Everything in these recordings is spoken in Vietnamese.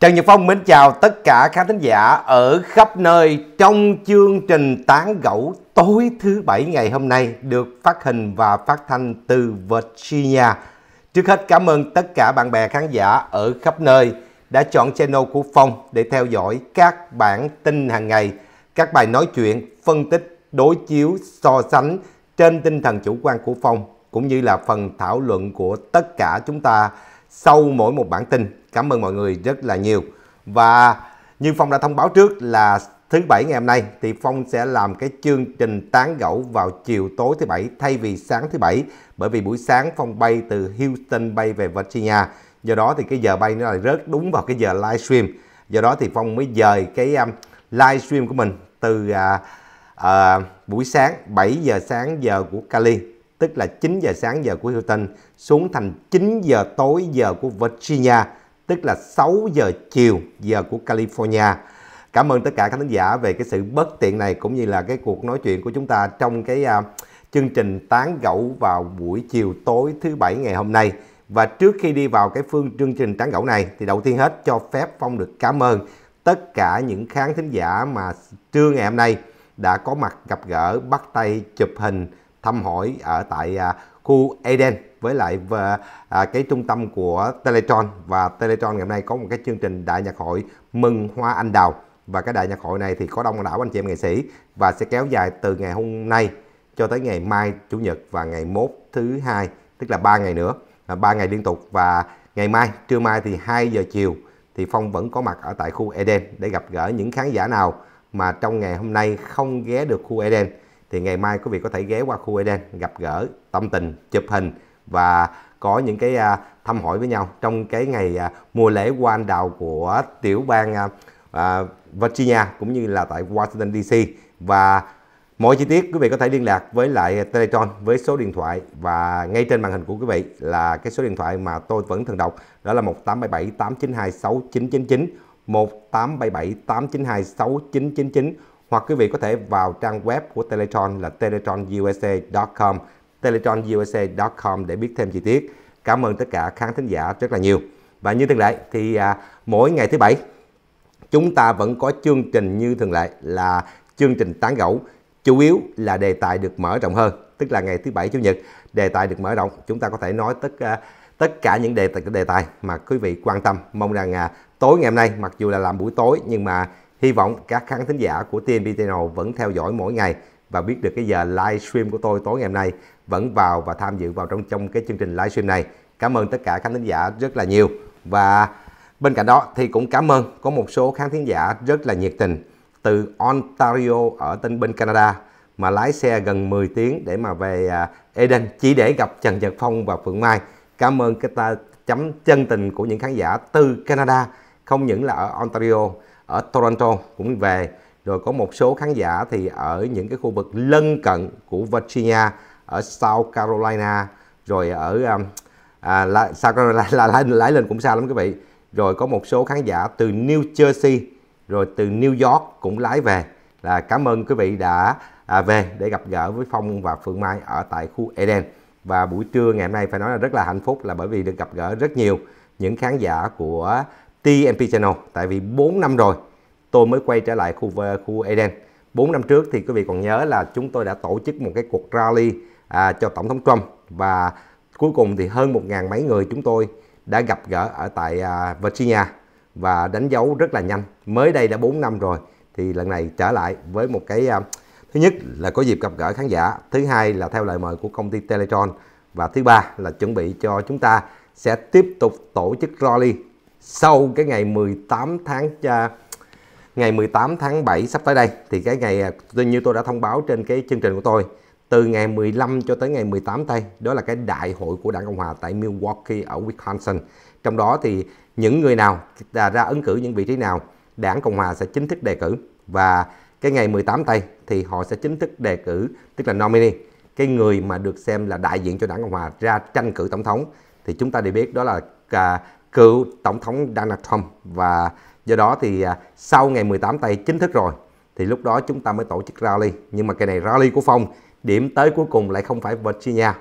Trần Nhật Phong mến chào tất cả khán thính giả ở khắp nơi trong chương trình Tán Gẫu tối thứ Bảy ngày hôm nay được phát hình và phát thanh từ Virginia. Trước hết cảm ơn tất cả bạn bè khán giả ở khắp nơi đã chọn channel của Phong để theo dõi các bản tin hàng ngày, các bài nói chuyện, phân tích, đối chiếu, so sánh trên tinh thần chủ quan của Phong cũng như là phần thảo luận của tất cả chúng ta sau mỗi một bản tin Cảm ơn mọi người rất là nhiều. Và như Phong đã thông báo trước là thứ bảy ngày hôm nay thì Phong sẽ làm cái chương trình tán gẫu vào chiều tối thứ bảy thay vì sáng thứ bảy bởi vì buổi sáng Phong bay từ Houston bay về Virginia. Do đó thì cái giờ bay nó lại rớt đúng vào cái giờ livestream. Do đó thì Phong mới dời cái um, livestream của mình từ uh, uh, buổi sáng 7 giờ sáng giờ của Cali tức là 9 giờ sáng giờ của Houston xuống thành 9 giờ tối giờ của Virginia tức là 6 giờ chiều giờ của California. Cảm ơn tất cả các khán giả về cái sự bất tiện này cũng như là cái cuộc nói chuyện của chúng ta trong cái uh, chương trình tán gẫu vào buổi chiều tối thứ bảy ngày hôm nay. Và trước khi đi vào cái phương chương trình tán gẫu này thì đầu tiên hết cho phép Phong được cảm ơn tất cả những khán thính giả mà trưa ngày hôm nay đã có mặt gặp gỡ, bắt tay, chụp hình, thăm hỏi ở tại uh, khu Eden với lại và, à, cái trung tâm của Teletron và Teletron ngày hôm nay có một cái chương trình đại nhạc hội mừng hoa anh đào và cái đại nhạc hội này thì có đông đảo anh chị em nghệ sĩ và sẽ kéo dài từ ngày hôm nay cho tới ngày mai chủ nhật và ngày mốt thứ hai tức là ba ngày nữa à, ba ngày liên tục và ngày mai trưa mai thì 2 giờ chiều thì Phong vẫn có mặt ở tại khu Eden để gặp gỡ những khán giả nào mà trong ngày hôm nay không ghé được khu Eden thì ngày mai quý vị có thể ghé qua khu Eden gặp gỡ tâm tình chụp hình và có những cái à, thăm hỏi với nhau trong cái ngày à, mùa lễ quan đào của tiểu bang à, Virginia cũng như là tại Washington DC và mọi chi tiết quý vị có thể liên lạc với lại Teletron với số điện thoại và ngay trên màn hình của quý vị là cái số điện thoại mà tôi vẫn thường đọc đó là 1877 892 6999 1877 892 6999 hoặc quý vị có thể vào trang web của Teletron là teletronusa.com teletronusa.com để biết thêm chi tiết. Cảm ơn tất cả khán thính giả rất là nhiều. Và như thường lệ thì à, mỗi ngày thứ bảy chúng ta vẫn có chương trình như thường lệ là chương trình tán gẫu chủ yếu là đề tài được mở rộng hơn tức là ngày thứ bảy chủ nhật đề tài được mở rộng chúng ta có thể nói tất uh, tất cả những đề tài đề tài mà quý vị quan tâm mong rằng à, tối ngày hôm nay mặc dù là làm buổi tối nhưng mà hy vọng các khán thính giả của TNB Channel vẫn theo dõi mỗi ngày và biết được cái giờ livestream của tôi tối ngày hôm nay vẫn vào và tham dự vào trong trong cái chương trình livestream này cảm ơn tất cả khán thính giả rất là nhiều và bên cạnh đó thì cũng cảm ơn có một số khán thính giả rất là nhiệt tình từ Ontario ở tên bên Canada mà lái xe gần 10 tiếng để mà về à, Eden chỉ để gặp Trần Nhật Phong và Phượng Mai. Cảm ơn cái ta chấm chân tình của những khán giả từ Canada, không những là ở Ontario, ở Toronto cũng về. Rồi có một số khán giả thì ở những cái khu vực lân cận của Virginia ở South Carolina rồi ở um, à, là, South Carolina là, là, lãi lên cũng xa lắm quý vị rồi có một số khán giả từ New Jersey rồi từ New York cũng lái về là cảm ơn quý vị đã à, về để gặp gỡ với Phong và Phương Mai ở tại khu Eden và buổi trưa ngày hôm nay phải nói là rất là hạnh phúc là bởi vì được gặp gỡ rất nhiều những khán giả của TNP Channel tại vì 4 năm rồi tôi mới quay trở lại khu khu Eden 4 năm trước thì quý vị còn nhớ là chúng tôi đã tổ chức một cái cuộc rally à, cho tổng thống Trump và cuối cùng thì hơn một ngàn mấy người chúng tôi đã gặp gỡ ở tại à, Virginia và đánh dấu rất là nhanh mới đây đã 4 năm rồi thì lần này trở lại với một cái à, thứ nhất là có dịp gặp gỡ khán giả thứ hai là theo lời mời của công ty Teletron và thứ ba là chuẩn bị cho chúng ta sẽ tiếp tục tổ chức rally sau cái ngày 18 tháng à, ngày 18 tháng 7 sắp tới đây thì cái ngày à, như tôi đã thông báo trên cái chương trình của tôi từ ngày 15 cho tới ngày 18 tây đó là cái đại hội của đảng cộng hòa tại milwaukee ở wisconsin trong đó thì những người nào ra ứng cử những vị trí nào đảng cộng hòa sẽ chính thức đề cử và cái ngày 18 tây thì họ sẽ chính thức đề cử tức là nominee cái người mà được xem là đại diện cho đảng cộng hòa ra tranh cử tổng thống thì chúng ta đều biết đó là à, cựu tổng thống donald trump và do đó thì à, sau ngày 18 tây chính thức rồi thì lúc đó chúng ta mới tổ chức rally nhưng mà cái này rally của phong Điểm tới cuối cùng lại không phải Virginia,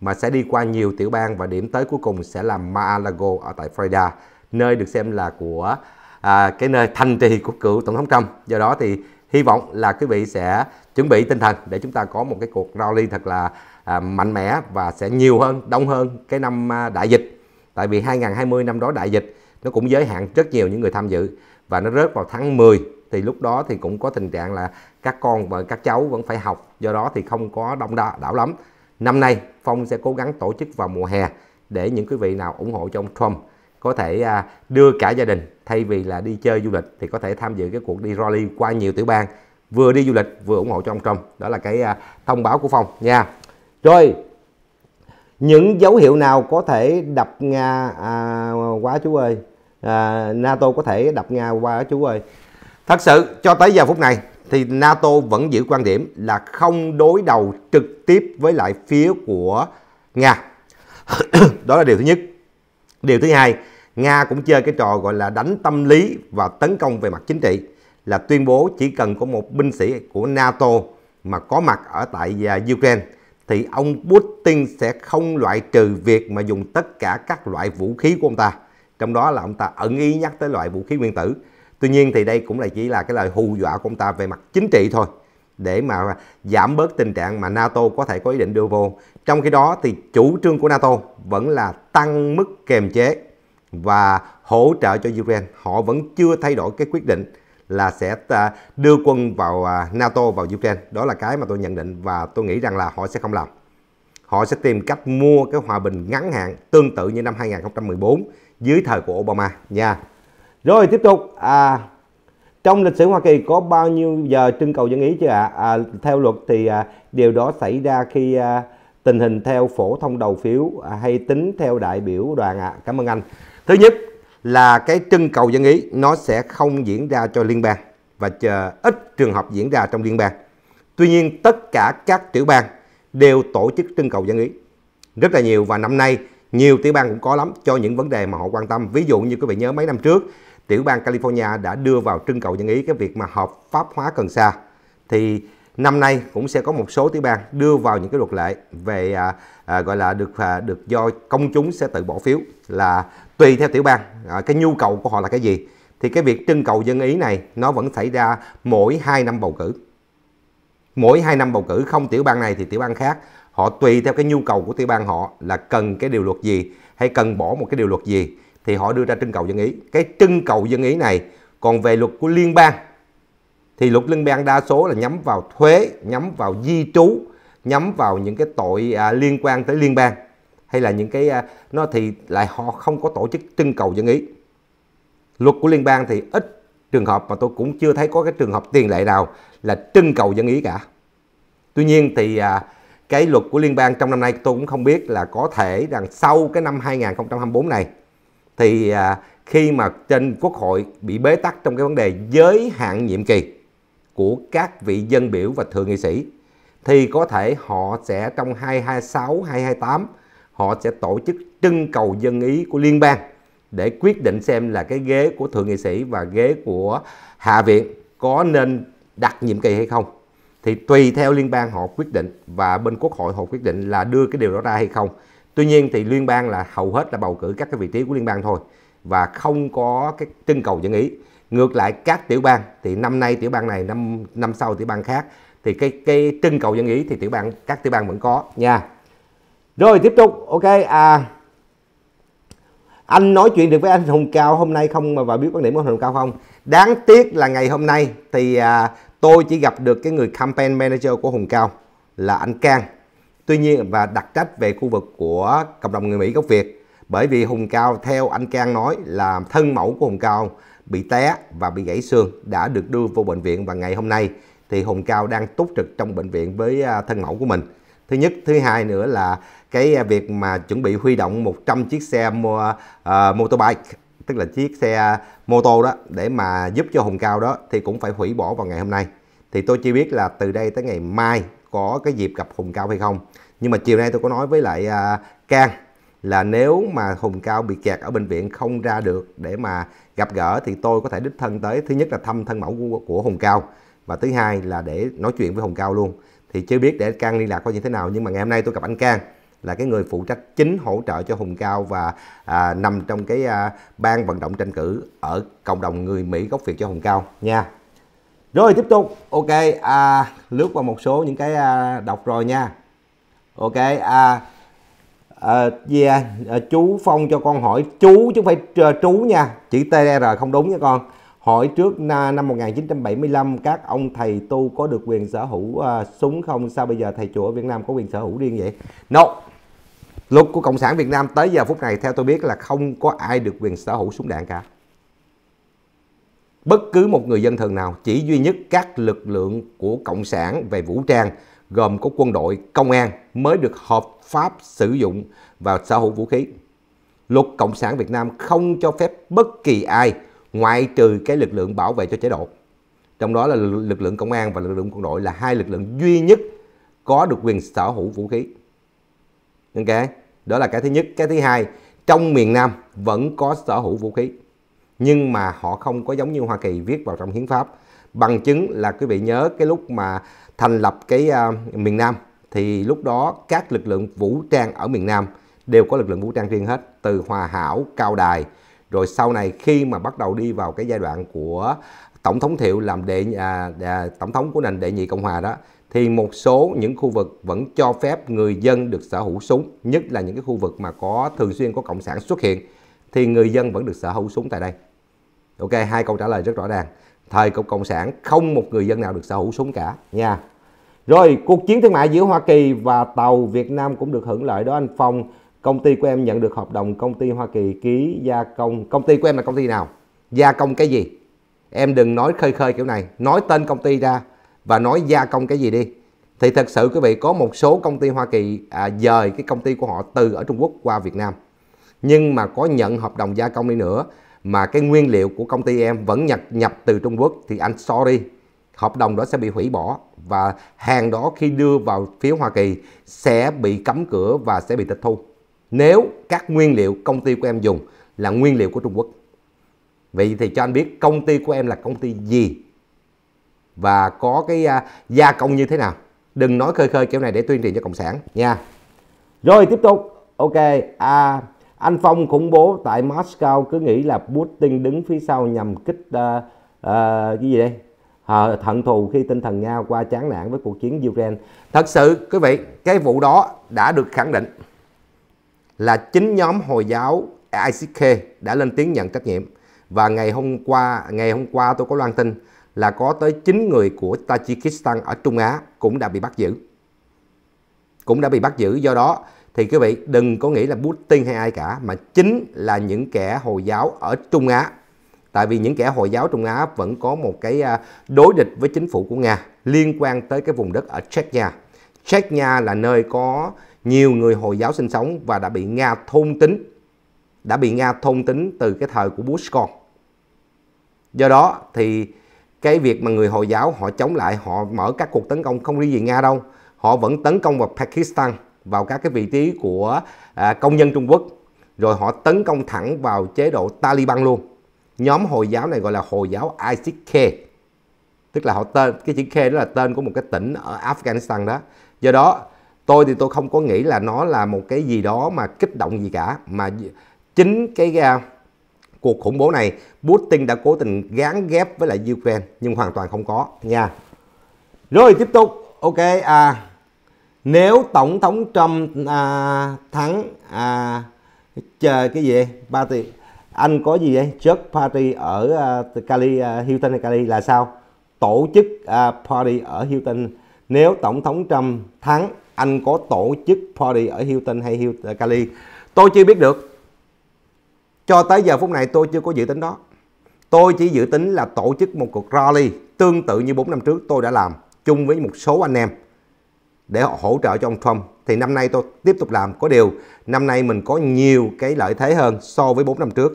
mà sẽ đi qua nhiều tiểu bang và điểm tới cuối cùng sẽ là Mar-a-Lago ở tại Florida, nơi được xem là của à, cái nơi thành trì của cựu Tổng thống Trump. Do đó thì hy vọng là quý vị sẽ chuẩn bị tinh thần để chúng ta có một cái cuộc rally thật là à, mạnh mẽ và sẽ nhiều hơn, đông hơn cái năm à, đại dịch. Tại vì 2020 năm đó đại dịch nó cũng giới hạn rất nhiều những người tham dự và nó rớt vào tháng 10 thì lúc đó thì cũng có tình trạng là các con và các cháu vẫn phải học do đó thì không có đông đa đảo lắm năm nay phong sẽ cố gắng tổ chức vào mùa hè để những quý vị nào ủng hộ cho ông Trump có thể à, đưa cả gia đình thay vì là đi chơi du lịch thì có thể tham dự cái cuộc đi rally qua nhiều tiểu bang vừa đi du lịch vừa ủng hộ cho ông Trump đó là cái à, thông báo của Phong nha rồi những dấu hiệu nào có thể đập Nga à, quá chú ơi à, NATO có thể đập Nga qua chú ơi thật sự cho tới giờ phút này thì NATO vẫn giữ quan điểm là không đối đầu trực tiếp với lại phía của Nga. Đó là điều thứ nhất. Điều thứ hai, Nga cũng chơi cái trò gọi là đánh tâm lý và tấn công về mặt chính trị là tuyên bố chỉ cần có một binh sĩ của NATO mà có mặt ở tại Ukraine thì ông Putin sẽ không loại trừ việc mà dùng tất cả các loại vũ khí của ông ta. Trong đó là ông ta ẩn ý nhắc tới loại vũ khí nguyên tử Tuy nhiên thì đây cũng là chỉ là cái lời hù dọa của ông ta về mặt chính trị thôi để mà giảm bớt tình trạng mà NATO có thể có ý định đưa vô. Trong khi đó thì chủ trương của NATO vẫn là tăng mức kềm chế và hỗ trợ cho Ukraine. Họ vẫn chưa thay đổi cái quyết định là sẽ à, đưa quân vào à, NATO vào Ukraine. Đó là cái mà tôi nhận định và tôi nghĩ rằng là họ sẽ không làm. Họ sẽ tìm cách mua cái hòa bình ngắn hạn tương tự như năm 2014 dưới thời của Obama nha rồi tiếp tục à trong lịch sử Hoa Kỳ có bao nhiêu giờ trưng cầu dân ý chứ ạ? À? À, theo luật thì à, điều đó xảy ra khi à, tình hình theo phổ thông đầu phiếu à, hay tính theo đại biểu đoàn ạ. À. Cảm ơn anh. Thứ nhất là cái trưng cầu dân ý nó sẽ không diễn ra cho liên bang và chờ ít trường hợp diễn ra trong liên bang. Tuy nhiên tất cả các tiểu bang đều tổ chức trưng cầu dân ý rất là nhiều và năm nay nhiều tiểu bang cũng có lắm cho những vấn đề mà họ quan tâm. Ví dụ như quý vị nhớ mấy năm trước tiểu bang California đã đưa vào trưng cầu dân ý cái việc mà hợp pháp hóa cần sa. Thì năm nay cũng sẽ có một số tiểu bang đưa vào những cái luật lệ về à, à, gọi là được à, được do công chúng sẽ tự bỏ phiếu là tùy theo tiểu bang à, cái nhu cầu của họ là cái gì thì cái việc trưng cầu dân ý này nó vẫn xảy ra mỗi 2 năm bầu cử mỗi 2 năm bầu cử không tiểu bang này thì tiểu bang khác họ tùy theo cái nhu cầu của tiểu bang họ là cần cái điều luật gì hay cần bỏ một cái điều luật gì thì họ đưa ra trưng cầu dân ý. Cái trưng cầu dân ý này còn về luật của liên bang thì luật liên bang đa số là nhắm vào thuế, nhắm vào di trú, nhắm vào những cái tội à, liên quan tới liên bang hay là những cái à, nó thì lại họ không có tổ chức trưng cầu dân ý. Luật của liên bang thì ít trường hợp mà tôi cũng chưa thấy có cái trường hợp tiền lệ nào là trưng cầu dân ý cả. Tuy nhiên thì à, cái luật của liên bang trong năm nay tôi cũng không biết là có thể rằng sau cái năm 2024 này thì à, khi mà trên quốc hội bị bế tắc trong cái vấn đề giới hạn nhiệm kỳ của các vị dân biểu và thượng nghị sĩ thì có thể họ sẽ trong 226, 228 họ sẽ tổ chức trưng cầu dân ý của liên bang để quyết định xem là cái ghế của thượng nghị sĩ và ghế của hạ viện có nên đặt nhiệm kỳ hay không thì tùy theo liên bang họ quyết định và bên quốc hội họ quyết định là đưa cái điều đó ra hay không Tuy nhiên thì liên bang là hầu hết là bầu cử các cái vị trí của liên bang thôi và không có cái trưng cầu dân ý. Ngược lại các tiểu bang thì năm nay tiểu bang này năm năm sau tiểu bang khác thì cái cái trưng cầu dân ý thì tiểu bang các tiểu bang vẫn có nha. Rồi tiếp tục, ok à anh nói chuyện được với anh Hùng Cao hôm nay không mà vào biết quan điểm của anh Hùng Cao không? Đáng tiếc là ngày hôm nay thì à, tôi chỉ gặp được cái người campaign manager của Hùng Cao là anh Cang Tuy nhiên và đặc trách về khu vực của cộng đồng người Mỹ gốc Việt bởi vì Hùng Cao theo anh Cang nói là thân mẫu của Hùng Cao bị té và bị gãy xương đã được đưa vô bệnh viện và ngày hôm nay thì Hùng Cao đang túc trực trong bệnh viện với à, thân mẫu của mình. Thứ nhất, thứ hai nữa là cái à, việc mà chuẩn bị huy động 100 chiếc xe mô, uh, motorbike tức là chiếc xe mô tô đó để mà giúp cho Hùng Cao đó thì cũng phải hủy bỏ vào ngày hôm nay. Thì tôi chỉ biết là từ đây tới ngày mai có cái dịp gặp Hùng Cao hay không nhưng mà chiều nay tôi có nói với lại à, Cang là nếu mà Hùng Cao bị kẹt ở bệnh viện không ra được để mà gặp gỡ thì tôi có thể đích thân tới thứ nhất là thăm thân mẫu của, của Hùng Cao và thứ hai là để nói chuyện với Hùng Cao luôn thì chưa biết để Can liên lạc coi như thế nào nhưng mà ngày hôm nay tôi gặp anh Can là cái người phụ trách chính hỗ trợ cho Hùng Cao và à, nằm trong cái à, ban vận động tranh cử ở cộng đồng người Mỹ gốc Việt cho Hùng Cao nha. Rồi tiếp tục, ok, à, lướt qua một số những cái à, đọc rồi nha ok à, à, yeah, à? à, chú phong cho con hỏi chú chứ phải chú à, nha chữ tr không đúng nha con hỏi trước năm 1975 các ông thầy tu có được quyền sở hữu à, súng không sao bây giờ thầy chùa ở Việt Nam có quyền sở hữu riêng vậy no luật của cộng sản Việt Nam tới giờ phút này theo tôi biết là không có ai được quyền sở hữu súng đạn cả bất cứ một người dân thường nào chỉ duy nhất các lực lượng của cộng sản về vũ trang gồm có quân đội, công an mới được hợp pháp sử dụng và sở hữu vũ khí. Luật Cộng sản Việt Nam không cho phép bất kỳ ai ngoại trừ cái lực lượng bảo vệ cho chế độ. Trong đó là lực lượng công an và lực lượng quân đội là hai lực lượng duy nhất có được quyền sở hữu vũ khí. Ok, đó là cái thứ nhất. Cái thứ hai, trong miền Nam vẫn có sở hữu vũ khí. Nhưng mà họ không có giống như Hoa Kỳ viết vào trong hiến pháp bằng chứng là quý vị nhớ cái lúc mà thành lập cái uh, miền Nam thì lúc đó các lực lượng vũ trang ở miền Nam đều có lực lượng vũ trang riêng hết từ Hòa Hảo, Cao Đài rồi sau này khi mà bắt đầu đi vào cái giai đoạn của tổng thống Thiệu làm đệ à, à, tổng thống của nền đệ nhị Cộng hòa đó thì một số những khu vực vẫn cho phép người dân được sở hữu súng nhất là những cái khu vực mà có thường xuyên có cộng sản xuất hiện thì người dân vẫn được sở hữu súng tại đây ok hai câu trả lời rất rõ ràng thời cục cộng sản không một người dân nào được sở hữu súng cả nha rồi cuộc chiến thương mại giữa Hoa Kỳ và tàu Việt Nam cũng được hưởng lợi đó anh Phong công ty của em nhận được hợp đồng công ty Hoa Kỳ ký gia công công ty của em là công ty nào gia công cái gì em đừng nói khơi khơi kiểu này nói tên công ty ra và nói gia công cái gì đi thì thật sự quý vị có một số công ty Hoa Kỳ à, dời cái công ty của họ từ ở Trung Quốc qua Việt Nam nhưng mà có nhận hợp đồng gia công đi nữa mà cái nguyên liệu của công ty em vẫn nhập nhập từ Trung Quốc thì anh sorry hợp đồng đó sẽ bị hủy bỏ và hàng đó khi đưa vào phía Hoa Kỳ sẽ bị cấm cửa và sẽ bị tịch thu nếu các nguyên liệu công ty của em dùng là nguyên liệu của Trung Quốc vậy thì cho anh biết công ty của em là công ty gì và có cái uh, gia công như thế nào đừng nói khơi khơi kiểu này để tuyên truyền cho cộng sản nha rồi tiếp tục ok à, anh Phong khủng bố tại Moscow cứ nghĩ là Putin đứng phía sau nhằm kích uh, uh, cái gì đây? À, thận thù khi tinh thần Nga qua chán nản với cuộc chiến Ukraine. Thật sự quý vị, cái vụ đó đã được khẳng định là chính nhóm Hồi giáo ICK đã lên tiếng nhận trách nhiệm và ngày hôm qua ngày hôm qua tôi có loan tin là có tới 9 người của Tajikistan ở Trung Á cũng đã bị bắt giữ. Cũng đã bị bắt giữ do đó thì quý vị đừng có nghĩ là Putin hay ai cả mà chính là những kẻ Hồi giáo ở Trung Á. Tại vì những kẻ Hồi giáo Trung Á vẫn có một cái à, đối địch với chính phủ của Nga liên quan tới cái vùng đất ở Chechnya. Chechnya là nơi có nhiều người Hồi giáo sinh sống và đã bị Nga thôn tính. Đã bị Nga thôn tính từ cái thời của Bush con. Do đó thì cái việc mà người Hồi giáo họ chống lại, họ mở các cuộc tấn công không đi về Nga đâu. Họ vẫn tấn công vào Pakistan, vào các cái vị trí của à, công nhân Trung Quốc rồi họ tấn công thẳng vào chế độ Taliban luôn nhóm hồi giáo này gọi là hồi giáo ISIS K, tức là họ tên cái chữ K đó là tên của một cái tỉnh ở Afghanistan đó do đó tôi thì tôi không có nghĩ là nó là một cái gì đó mà kích động gì cả mà chính cái uh, cuộc khủng bố này Putin đã cố tình gán ghép với lại Ukraine nhưng hoàn toàn không có nha rồi tiếp tục ok à nếu tổng thống trump à, thắng à, chờ cái gì party? anh có gì vậy Chất party ở uh, Cali uh, Hilton hay Cali là sao tổ chức uh, party ở Hilton nếu tổng thống Trump thắng anh có tổ chức party ở Hilton hay Hilton, uh, Cali tôi chưa biết được cho tới giờ phút này tôi chưa có dự tính đó tôi chỉ dự tính là tổ chức một cuộc rally tương tự như 4 năm trước tôi đã làm chung với một số anh em để họ hỗ trợ cho ông Trump thì năm nay tôi tiếp tục làm có điều năm nay mình có nhiều cái lợi thế hơn so với 4 năm trước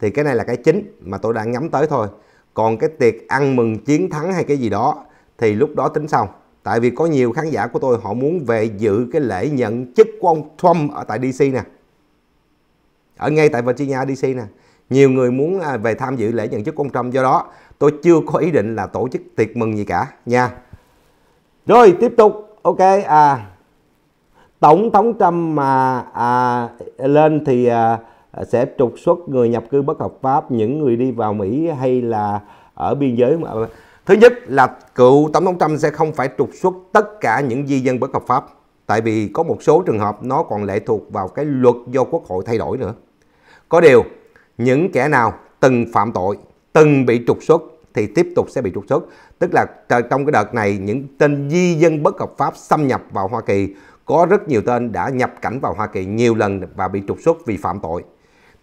thì cái này là cái chính mà tôi đang nhắm tới thôi còn cái tiệc ăn mừng chiến thắng hay cái gì đó thì lúc đó tính sau tại vì có nhiều khán giả của tôi họ muốn về dự cái lễ nhận chức của ông Trump ở tại DC nè ở ngay tại Virginia DC nè nhiều người muốn à, về tham dự lễ nhận chức của ông Trump do đó tôi chưa có ý định là tổ chức tiệc mừng gì cả nha rồi tiếp tục ok à tổng thống trump mà à, lên thì à, sẽ trục xuất người nhập cư bất hợp pháp những người đi vào mỹ hay là ở biên giới mà thứ nhất là cựu tổng thống trump sẽ không phải trục xuất tất cả những di dân bất hợp pháp tại vì có một số trường hợp nó còn lệ thuộc vào cái luật do quốc hội thay đổi nữa có điều những kẻ nào từng phạm tội từng bị trục xuất thì tiếp tục sẽ bị trục xuất. Tức là trong cái đợt này những tên di dân bất hợp pháp xâm nhập vào Hoa Kỳ có rất nhiều tên đã nhập cảnh vào Hoa Kỳ nhiều lần và bị trục xuất vì phạm tội.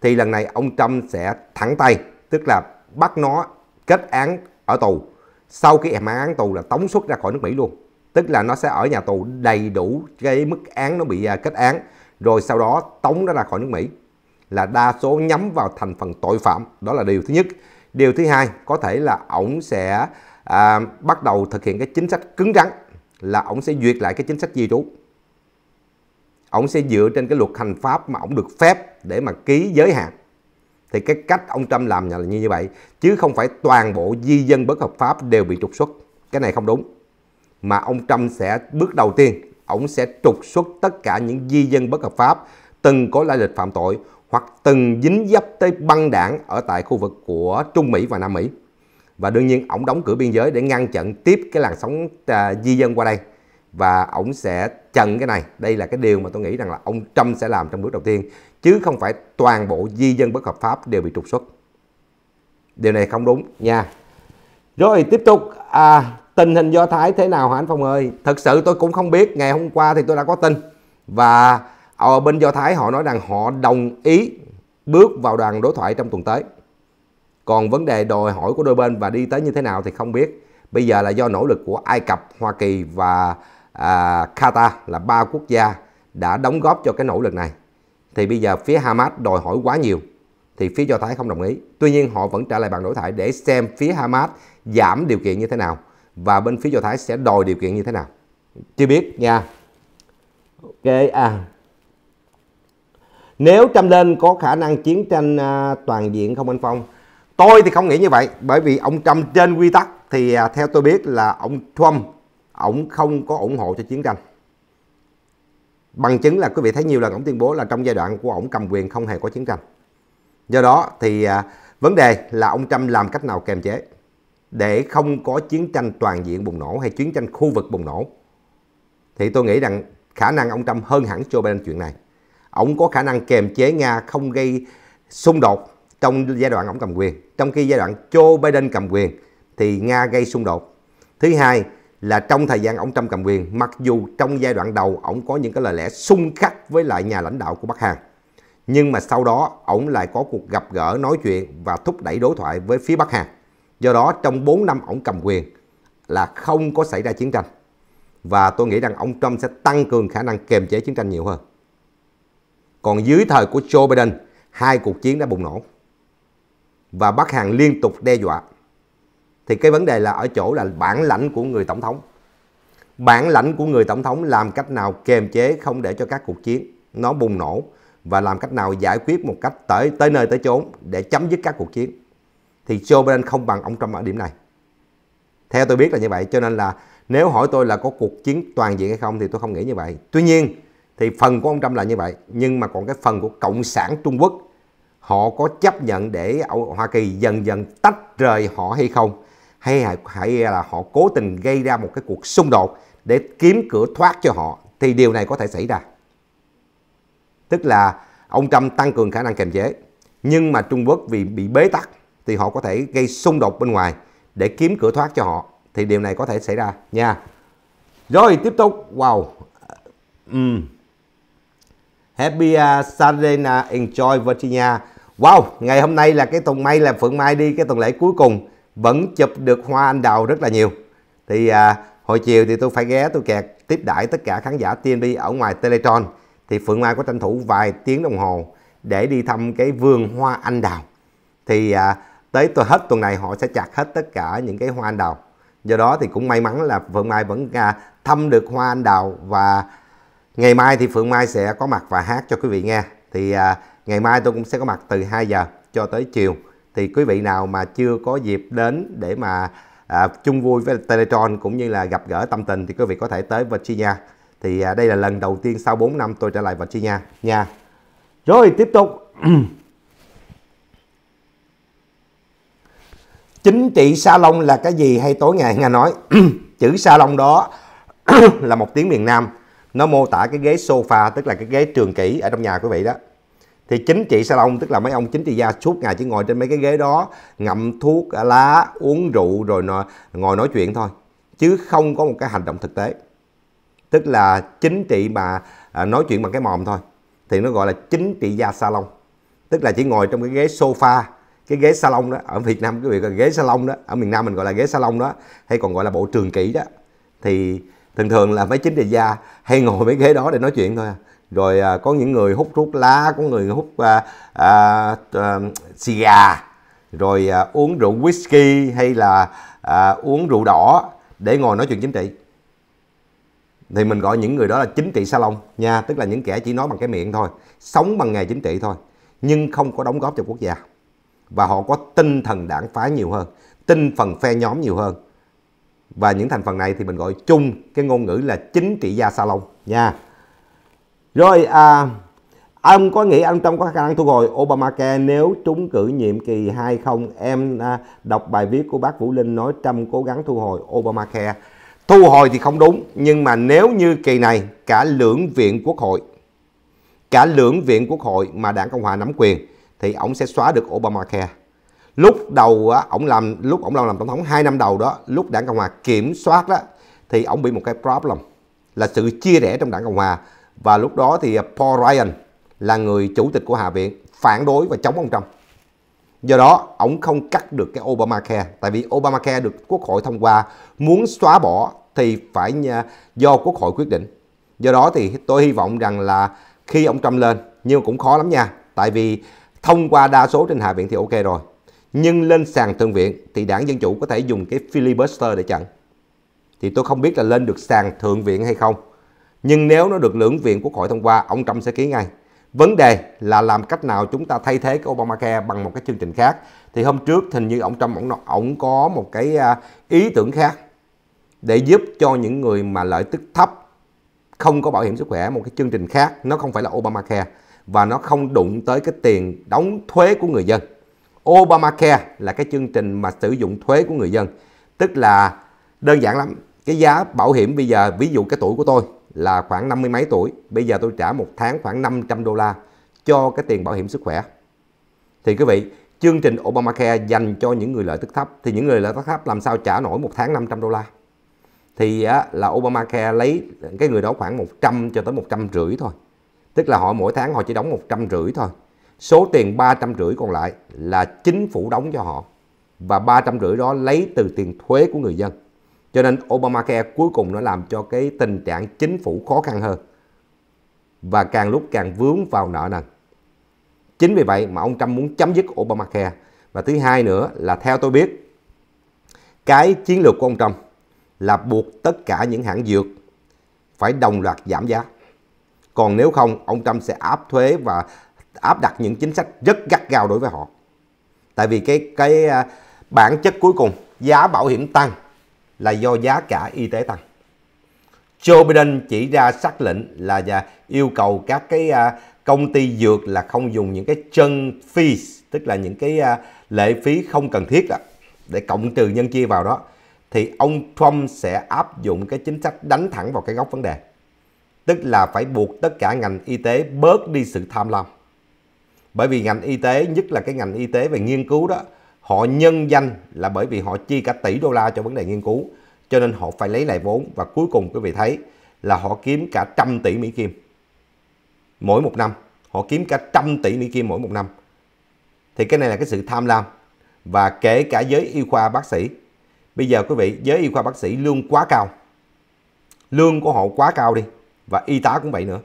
Thì lần này ông Trump sẽ thẳng tay, tức là bắt nó kết án ở tù. Sau khi em án tù là tống xuất ra khỏi nước Mỹ luôn. Tức là nó sẽ ở nhà tù đầy đủ cái mức án nó bị à, kết án. Rồi sau đó tống nó ra khỏi nước Mỹ là đa số nhắm vào thành phần tội phạm. Đó là điều thứ nhất điều thứ hai có thể là ổng sẽ à, bắt đầu thực hiện cái chính sách cứng rắn là ổng sẽ duyệt lại cái chính sách di trú ổng sẽ dựa trên cái luật hành pháp mà ổng được phép để mà ký giới hạn thì cái cách ông Trump làm là như vậy chứ không phải toàn bộ di dân bất hợp pháp đều bị trục xuất cái này không đúng mà ông Trump sẽ bước đầu tiên ổng sẽ trục xuất tất cả những di dân bất hợp pháp từng có lai lịch phạm tội hoặc từng dính dấp tới băng đảng ở tại khu vực của Trung Mỹ và Nam Mỹ. Và đương nhiên ổng đóng cửa biên giới để ngăn chặn tiếp cái làn sóng à, di dân qua đây và ổng sẽ chặn cái này. Đây là cái điều mà tôi nghĩ rằng là ông Trump sẽ làm trong bước đầu tiên chứ không phải toàn bộ di dân bất hợp pháp đều bị trục xuất. Điều này không đúng nha. Rồi tiếp tục à, tình hình Do Thái thế nào hả anh Phong ơi? Thật sự tôi cũng không biết. Ngày hôm qua thì tôi đã có tin và ở ờ, bên Do Thái họ nói rằng họ đồng ý bước vào đoàn đối thoại trong tuần tới. Còn vấn đề đòi hỏi của đôi bên và đi tới như thế nào thì không biết. Bây giờ là do nỗ lực của Ai Cập, Hoa Kỳ và à, Qatar là ba quốc gia đã đóng góp cho cái nỗ lực này. Thì bây giờ phía Hamas đòi hỏi quá nhiều thì phía Do Thái không đồng ý. Tuy nhiên họ vẫn trả lại bằng đối thoại để xem phía Hamas giảm điều kiện như thế nào và bên phía Do Thái sẽ đòi điều kiện như thế nào. Chưa biết nha. Ok à nếu Trump lên có khả năng chiến tranh à, toàn diện không anh Phong? Tôi thì không nghĩ như vậy bởi vì ông Trump trên quy tắc thì à, theo tôi biết là ông Trump ông không có ủng hộ cho chiến tranh. Bằng chứng là quý vị thấy nhiều lần ông tuyên bố là trong giai đoạn của ông cầm quyền không hề có chiến tranh. Do đó thì à, vấn đề là ông Trump làm cách nào kềm chế để không có chiến tranh toàn diện bùng nổ hay chiến tranh khu vực bùng nổ. Thì tôi nghĩ rằng khả năng ông Trump hơn hẳn Joe Biden chuyện này ổng có khả năng kiềm chế Nga không gây xung đột trong giai đoạn ổng cầm quyền. Trong khi giai đoạn Joe Biden cầm quyền thì Nga gây xung đột. Thứ hai là trong thời gian ông Trump cầm quyền, mặc dù trong giai đoạn đầu ổng có những cái lời lẽ xung khắc với lại nhà lãnh đạo của Bắc Hàn. Nhưng mà sau đó ổng lại có cuộc gặp gỡ nói chuyện và thúc đẩy đối thoại với phía Bắc Hàn. Do đó trong 4 năm ổng cầm quyền là không có xảy ra chiến tranh. Và tôi nghĩ rằng ông Trump sẽ tăng cường khả năng kiềm chế chiến tranh nhiều hơn. Còn dưới thời của Joe Biden, hai cuộc chiến đã bùng nổ. Và Bắc Hàn liên tục đe dọa. Thì cái vấn đề là ở chỗ là bản lãnh của người tổng thống. Bản lãnh của người tổng thống làm cách nào kiềm chế không để cho các cuộc chiến nó bùng nổ và làm cách nào giải quyết một cách tới tới nơi tới chốn để chấm dứt các cuộc chiến. Thì Joe Biden không bằng ông Trump ở điểm này. Theo tôi biết là như vậy, cho nên là nếu hỏi tôi là có cuộc chiến toàn diện hay không thì tôi không nghĩ như vậy. Tuy nhiên, thì phần của ông Trump là như vậy nhưng mà còn cái phần của cộng sản Trung Quốc họ có chấp nhận để Hoa Kỳ dần dần tách rời họ hay không hay hay là họ cố tình gây ra một cái cuộc xung đột để kiếm cửa thoát cho họ thì điều này có thể xảy ra tức là ông Trump tăng cường khả năng kiềm chế nhưng mà Trung Quốc vì bị bế tắc thì họ có thể gây xung đột bên ngoài để kiếm cửa thoát cho họ thì điều này có thể xảy ra nha rồi tiếp tục wow ừ. Uhm. Happy uh, Saturday uh, Enjoy Virginia. Wow, ngày hôm nay là cái tuần may là Phượng Mai đi cái tuần lễ cuối cùng vẫn chụp được hoa anh đào rất là nhiều. Thì à, hồi chiều thì tôi phải ghé tôi kẹt tiếp đãi tất cả khán giả TNB ở ngoài Teletron. Thì Phượng Mai có tranh thủ vài tiếng đồng hồ để đi thăm cái vườn hoa anh đào. Thì à, tới tôi hết tuần này họ sẽ chặt hết tất cả những cái hoa anh đào. Do đó thì cũng may mắn là Phượng Mai vẫn à, thăm được hoa anh đào và Ngày mai thì Phượng Mai sẽ có mặt và hát cho quý vị nghe. Thì à, ngày mai tôi cũng sẽ có mặt từ 2 giờ cho tới chiều. Thì quý vị nào mà chưa có dịp đến để mà à, chung vui với Teletron cũng như là gặp gỡ tâm tình thì quý vị có thể tới Virginia. Thì à, đây là lần đầu tiên sau 4 năm tôi trở lại Virginia nha. Rồi tiếp tục. Chính trị sa long là cái gì hay tối ngày nghe nói. Chữ sa long đó là một tiếng miền Nam nó mô tả cái ghế sofa tức là cái ghế trường kỷ ở trong nhà quý vị đó thì chính trị salon tức là mấy ông chính trị gia suốt ngày chỉ ngồi trên mấy cái ghế đó ngậm thuốc lá uống rượu rồi ngồi nói chuyện thôi chứ không có một cái hành động thực tế tức là chính trị mà à, nói chuyện bằng cái mồm thôi thì nó gọi là chính trị gia salon tức là chỉ ngồi trong cái ghế sofa cái ghế salon đó ở Việt Nam quý vị gọi ghế salon đó ở miền Nam mình gọi là ghế salon đó hay còn gọi là bộ trường kỷ đó thì thường thường là mấy chính trị gia hay ngồi mấy ghế đó để nói chuyện thôi à rồi à, có những người hút thuốc lá có người hút à, à, à, xì gà rồi à, uống rượu whisky hay là à, uống rượu đỏ để ngồi nói chuyện chính trị thì mình gọi những người đó là chính trị salon nha tức là những kẻ chỉ nói bằng cái miệng thôi sống bằng nghề chính trị thôi nhưng không có đóng góp cho quốc gia và họ có tinh thần đảng phái nhiều hơn tinh phần phe nhóm nhiều hơn và những thành phần này thì mình gọi chung cái ngôn ngữ là chính trị gia salon nha rồi à, ông có nghĩ ông trong có khả năng thu hồi Obamacare nếu trúng cử nhiệm kỳ hay không em à, đọc bài viết của bác Vũ Linh nói Trump cố gắng thu hồi Obamacare thu hồi thì không đúng nhưng mà nếu như kỳ này cả lưỡng viện quốc hội cả lưỡng viện quốc hội mà đảng cộng hòa nắm quyền thì ông sẽ xóa được Obamacare lúc đầu á ổng làm lúc ổng làm làm tổng thống 2 năm đầu đó lúc đảng cộng hòa kiểm soát đó thì ổng bị một cái problem là sự chia rẽ trong đảng cộng hòa và lúc đó thì Paul Ryan là người chủ tịch của hạ viện phản đối và chống ông Trump do đó ổng không cắt được cái Obamacare tại vì Obamacare được quốc hội thông qua muốn xóa bỏ thì phải do quốc hội quyết định do đó thì tôi hy vọng rằng là khi ông Trump lên nhưng cũng khó lắm nha tại vì thông qua đa số trên hạ viện thì ok rồi nhưng lên sàn thượng viện thì đảng Dân Chủ có thể dùng cái filibuster để chặn. Thì tôi không biết là lên được sàn thượng viện hay không. Nhưng nếu nó được lưỡng viện quốc hội thông qua, ông Trump sẽ ký ngay. Vấn đề là làm cách nào chúng ta thay thế cái Obamacare bằng một cái chương trình khác. Thì hôm trước hình như ông Trump ông, ông có một cái à, ý tưởng khác để giúp cho những người mà lợi tức thấp không có bảo hiểm sức khỏe một cái chương trình khác nó không phải là Obamacare và nó không đụng tới cái tiền đóng thuế của người dân Obamacare là cái chương trình mà sử dụng thuế của người dân. Tức là đơn giản lắm, cái giá bảo hiểm bây giờ, ví dụ cái tuổi của tôi là khoảng năm mươi mấy tuổi, bây giờ tôi trả một tháng khoảng 500 đô la cho cái tiền bảo hiểm sức khỏe. Thì quý vị, chương trình Obamacare dành cho những người lợi tức thấp, thì những người lợi tức thấp làm sao trả nổi một tháng 500 đô la? Thì là Obamacare lấy cái người đó khoảng 100 cho tới 150 thôi. Tức là họ mỗi tháng họ chỉ đóng 150 thôi Số tiền rưỡi còn lại là chính phủ đóng cho họ và rưỡi đó lấy từ tiền thuế của người dân. Cho nên Obamacare cuối cùng nó làm cho cái tình trạng chính phủ khó khăn hơn và càng lúc càng vướng vào nợ nần. Chính vì vậy mà ông Trump muốn chấm dứt Obamacare. Và thứ hai nữa là theo tôi biết, cái chiến lược của ông Trump là buộc tất cả những hãng dược phải đồng loạt giảm giá. Còn nếu không, ông Trump sẽ áp thuế và áp đặt những chính sách rất gắt gao đối với họ tại vì cái cái à, bản chất cuối cùng giá bảo hiểm tăng là do giá cả y tế tăng Joe Biden chỉ ra xác lệnh là à, yêu cầu các cái à, công ty dược là không dùng những cái chân fees tức là những cái lệ phí không cần thiết để cộng trừ nhân chia vào đó thì ông Trump sẽ áp dụng cái chính sách đánh thẳng vào cái gốc vấn đề tức là phải buộc tất cả ngành y tế bớt đi sự tham lam bởi vì ngành y tế nhất là cái ngành y tế về nghiên cứu đó họ nhân danh là bởi vì họ chi cả tỷ đô la cho vấn đề nghiên cứu cho nên họ phải lấy lại vốn và cuối cùng quý vị thấy là họ kiếm cả trăm tỷ Mỹ Kim mỗi một năm họ kiếm cả trăm tỷ Mỹ Kim mỗi một năm thì cái này là cái sự tham lam và kể cả giới y khoa bác sĩ bây giờ quý vị giới y khoa bác sĩ lương quá cao lương của họ quá cao đi và y tá cũng vậy nữa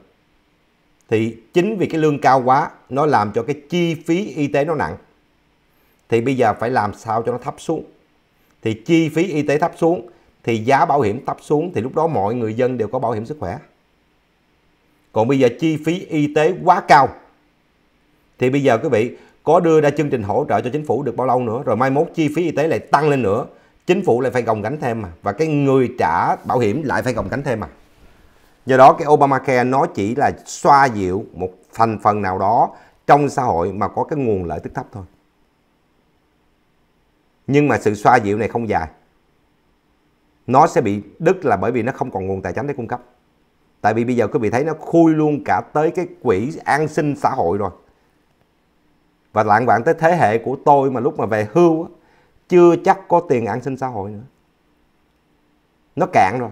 thì chính vì cái lương cao quá nó làm cho cái chi phí y tế nó nặng thì bây giờ phải làm sao cho nó thấp xuống thì chi phí y tế thấp xuống thì giá bảo hiểm thấp xuống thì lúc đó mọi người dân đều có bảo hiểm sức khỏe còn bây giờ chi phí y tế quá cao thì bây giờ quý vị có đưa ra chương trình hỗ trợ cho chính phủ được bao lâu nữa rồi mai mốt chi phí y tế lại tăng lên nữa chính phủ lại phải gồng gánh thêm mà và cái người trả bảo hiểm lại phải gồng gánh thêm mà do đó cái Obamacare nó chỉ là xoa dịu một thành phần nào đó trong xã hội mà có cái nguồn lợi tức thấp thôi nhưng mà sự xoa dịu này không dài nó sẽ bị đứt là bởi vì nó không còn nguồn tài chính để cung cấp tại vì bây giờ quý vị thấy nó khui luôn cả tới cái quỹ an sinh xã hội rồi và lạng bạn tới thế hệ của tôi mà lúc mà về hưu chưa chắc có tiền an sinh xã hội nữa nó cạn rồi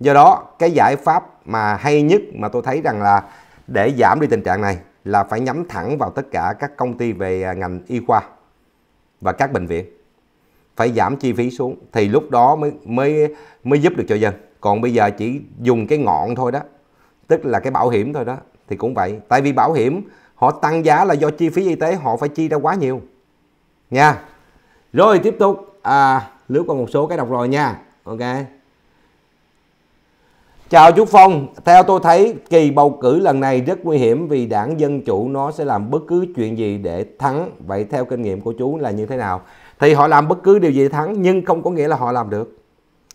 do đó cái giải pháp mà hay nhất mà tôi thấy rằng là để giảm đi tình trạng này là phải nhắm thẳng vào tất cả các công ty về à, ngành y khoa và các bệnh viện phải giảm chi phí xuống thì lúc đó mới mới mới giúp được cho dân còn bây giờ chỉ dùng cái ngọn thôi đó tức là cái bảo hiểm thôi đó thì cũng vậy tại vì bảo hiểm họ tăng giá là do chi phí y tế họ phải chi ra quá nhiều nha rồi tiếp tục à, lướt qua một số cái đọc rồi nha ok Chào chú Phong, theo tôi thấy kỳ bầu cử lần này rất nguy hiểm vì đảng Dân Chủ nó sẽ làm bất cứ chuyện gì để thắng. Vậy theo kinh nghiệm của chú là như thế nào? Thì họ làm bất cứ điều gì để thắng nhưng không có nghĩa là họ làm được.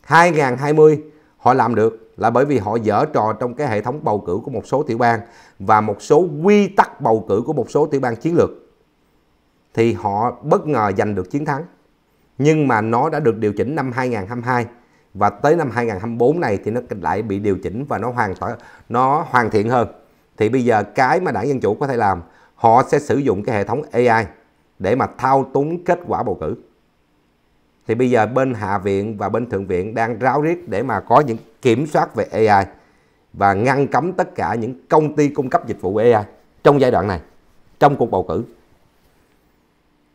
2020 họ làm được là bởi vì họ dở trò trong cái hệ thống bầu cử của một số tiểu bang và một số quy tắc bầu cử của một số tiểu bang chiến lược. Thì họ bất ngờ giành được chiến thắng. Nhưng mà nó đã được điều chỉnh năm 2022 và tới năm 2024 này thì nó lại bị điều chỉnh và nó hoàn toàn nó hoàn thiện hơn thì bây giờ cái mà đảng dân chủ có thể làm họ sẽ sử dụng cái hệ thống AI để mà thao túng kết quả bầu cử thì bây giờ bên hạ viện và bên thượng viện đang ráo riết để mà có những kiểm soát về AI và ngăn cấm tất cả những công ty cung cấp dịch vụ AI trong giai đoạn này trong cuộc bầu cử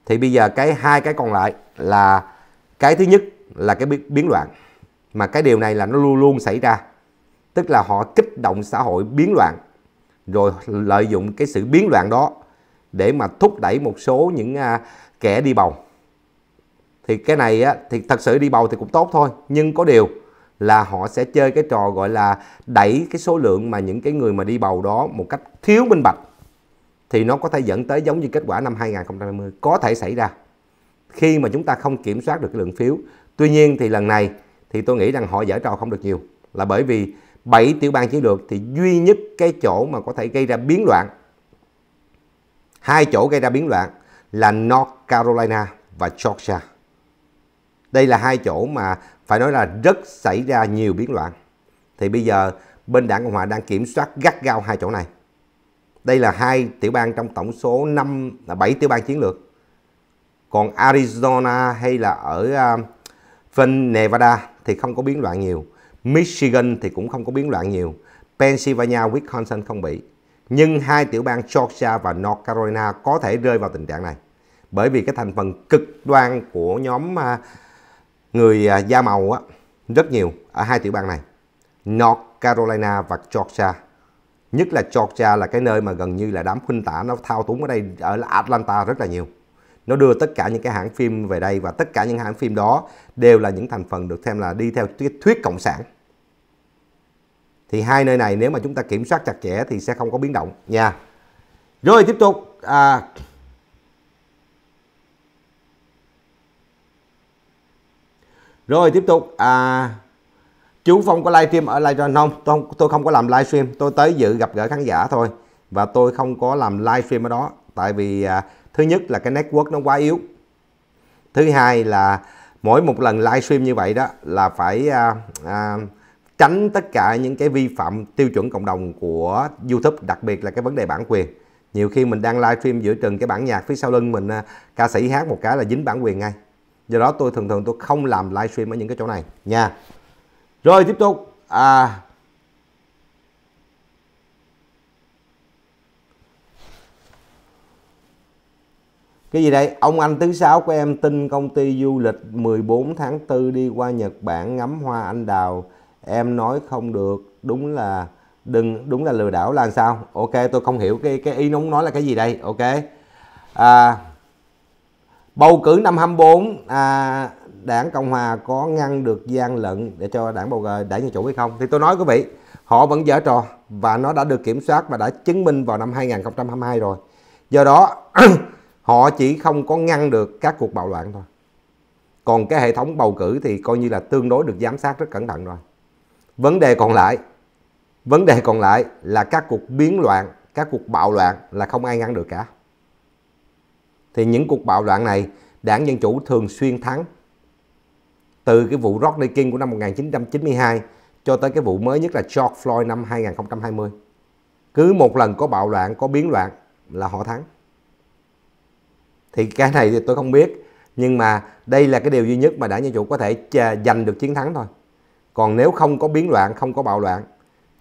thì bây giờ cái hai cái còn lại là cái thứ nhất là cái biến loạn mà cái điều này là nó luôn luôn xảy ra tức là họ kích động xã hội biến loạn rồi lợi dụng cái sự biến loạn đó để mà thúc đẩy một số những à, kẻ đi bầu thì cái này á, thì thật sự đi bầu thì cũng tốt thôi nhưng có điều là họ sẽ chơi cái trò gọi là đẩy cái số lượng mà những cái người mà đi bầu đó một cách thiếu minh bạch thì nó có thể dẫn tới giống như kết quả năm 2020 có thể xảy ra khi mà chúng ta không kiểm soát được cái lượng phiếu tuy nhiên thì lần này thì tôi nghĩ rằng họ giở trò không được nhiều là bởi vì bảy tiểu bang chiến lược thì duy nhất cái chỗ mà có thể gây ra biến loạn hai chỗ gây ra biến loạn là North Carolina và Georgia đây là hai chỗ mà phải nói là rất xảy ra nhiều biến loạn thì bây giờ bên đảng Cộng hòa đang kiểm soát gắt gao hai chỗ này đây là hai tiểu bang trong tổng số 5 là 7 tiểu bang chiến lược. Còn Arizona hay là ở uh, Nevada thì không có biến loạn nhiều. Michigan thì cũng không có biến loạn nhiều. Pennsylvania, Wisconsin không bị. Nhưng hai tiểu bang Georgia và North Carolina có thể rơi vào tình trạng này. Bởi vì cái thành phần cực đoan của nhóm à, người à, da màu á, rất nhiều ở hai tiểu bang này. North Carolina và Georgia. Nhất là Georgia là cái nơi mà gần như là đám huynh tả nó thao túng ở đây ở Atlanta rất là nhiều nó đưa tất cả những cái hãng phim về đây và tất cả những hãng phim đó đều là những thành phần được xem là đi theo cái thuyết cộng sản thì hai nơi này nếu mà chúng ta kiểm soát chặt chẽ thì sẽ không có biến động nha rồi tiếp tục à, rồi tiếp tục à, chú phong có livestream ở livestream không tôi không tôi không có làm livestream tôi tới dự gặp gỡ khán giả thôi và tôi không có làm livestream ở đó tại vì à, thứ nhất là cái network nó quá yếu thứ hai là mỗi một lần livestream như vậy đó là phải à, à, tránh tất cả những cái vi phạm tiêu chuẩn cộng đồng của YouTube đặc biệt là cái vấn đề bản quyền nhiều khi mình đang livestream giữa trường cái bản nhạc phía sau lưng mình à, ca sĩ hát một cái là dính bản quyền ngay do đó tôi thường thường tôi không làm livestream ở những cái chỗ này nha rồi tiếp tục à, cái gì đây ông anh thứ sáu của em tin công ty du lịch 14 tháng 4 đi qua Nhật Bản ngắm hoa anh đào em nói không được đúng là đừng đúng là lừa đảo là sao ok tôi không hiểu cái cái ý nóng nói là cái gì đây ok à, bầu cử năm 24 à, đảng cộng hòa có ngăn được gian lận để cho đảng bầu à, đảng dân chủ hay không thì tôi nói quý vị họ vẫn dở trò và nó đã được kiểm soát và đã chứng minh vào năm 2022 rồi do đó họ chỉ không có ngăn được các cuộc bạo loạn thôi còn cái hệ thống bầu cử thì coi như là tương đối được giám sát rất cẩn thận rồi vấn đề còn lại vấn đề còn lại là các cuộc biến loạn các cuộc bạo loạn là không ai ngăn được cả thì những cuộc bạo loạn này đảng Dân Chủ thường xuyên thắng từ cái vụ Rodney King của năm 1992 cho tới cái vụ mới nhất là George Floyd năm 2020 cứ một lần có bạo loạn có biến loạn là họ thắng thì cái này thì tôi không biết nhưng mà đây là cái điều duy nhất mà đảng dân chủ có thể giành được chiến thắng thôi còn nếu không có biến loạn không có bạo loạn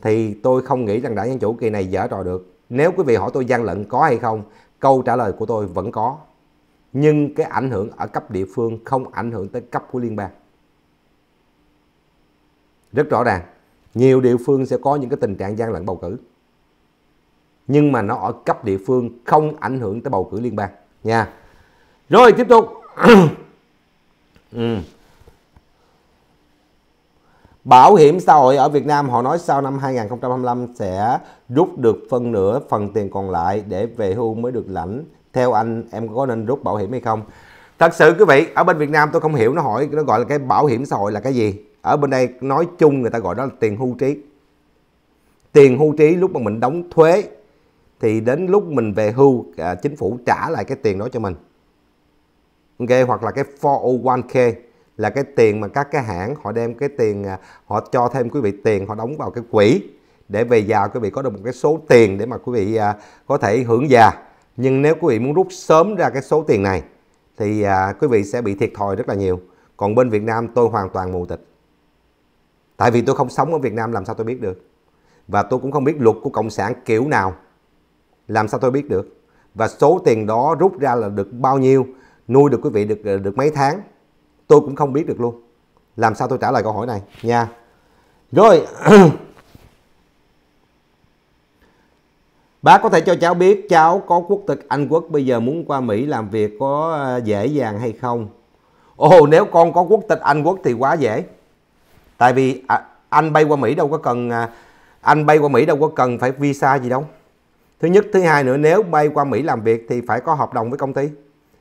thì tôi không nghĩ rằng đảng dân chủ kỳ này dở trò được nếu quý vị hỏi tôi gian lận có hay không câu trả lời của tôi vẫn có nhưng cái ảnh hưởng ở cấp địa phương không ảnh hưởng tới cấp của liên bang rất rõ ràng nhiều địa phương sẽ có những cái tình trạng gian lận bầu cử nhưng mà nó ở cấp địa phương không ảnh hưởng tới bầu cử liên bang nha rồi tiếp tục ừ. Bảo hiểm xã hội ở Việt Nam họ nói sau năm 2025 sẽ rút được phân nửa phần tiền còn lại để về hưu mới được lãnh. Theo anh em có nên rút bảo hiểm hay không? Thật sự quý vị, ở bên Việt Nam tôi không hiểu nó hỏi nó gọi là cái bảo hiểm xã hội là cái gì. Ở bên đây nói chung người ta gọi đó là tiền hưu trí. Tiền hưu trí lúc mà mình đóng thuế thì đến lúc mình về hưu à, chính phủ trả lại cái tiền đó cho mình ok hoặc là cái 401k là cái tiền mà các cái hãng họ đem cái tiền à, họ cho thêm quý vị tiền họ đóng vào cái quỹ để về già quý vị có được một cái số tiền để mà quý vị à, có thể hưởng già nhưng nếu quý vị muốn rút sớm ra cái số tiền này thì à, quý vị sẽ bị thiệt thòi rất là nhiều còn bên Việt Nam tôi hoàn toàn mù tịch tại vì tôi không sống ở Việt Nam làm sao tôi biết được và tôi cũng không biết luật của cộng sản kiểu nào làm sao tôi biết được và số tiền đó rút ra là được bao nhiêu nuôi được quý vị được ờ, được mấy tháng tôi cũng không biết được luôn làm sao tôi trả lời câu hỏi này nha rồi bác có thể cho cháu biết cháu có quốc tịch Anh quốc bây giờ muốn qua Mỹ làm việc có ờ, dễ dàng hay không ồ nếu con có quốc tịch Anh quốc thì quá dễ tại vì à, anh bay qua Mỹ đâu có cần à, anh bay qua Mỹ đâu có cần phải visa gì đâu thứ nhất thứ hai nữa nếu bay qua Mỹ làm việc thì phải có hợp đồng với công ty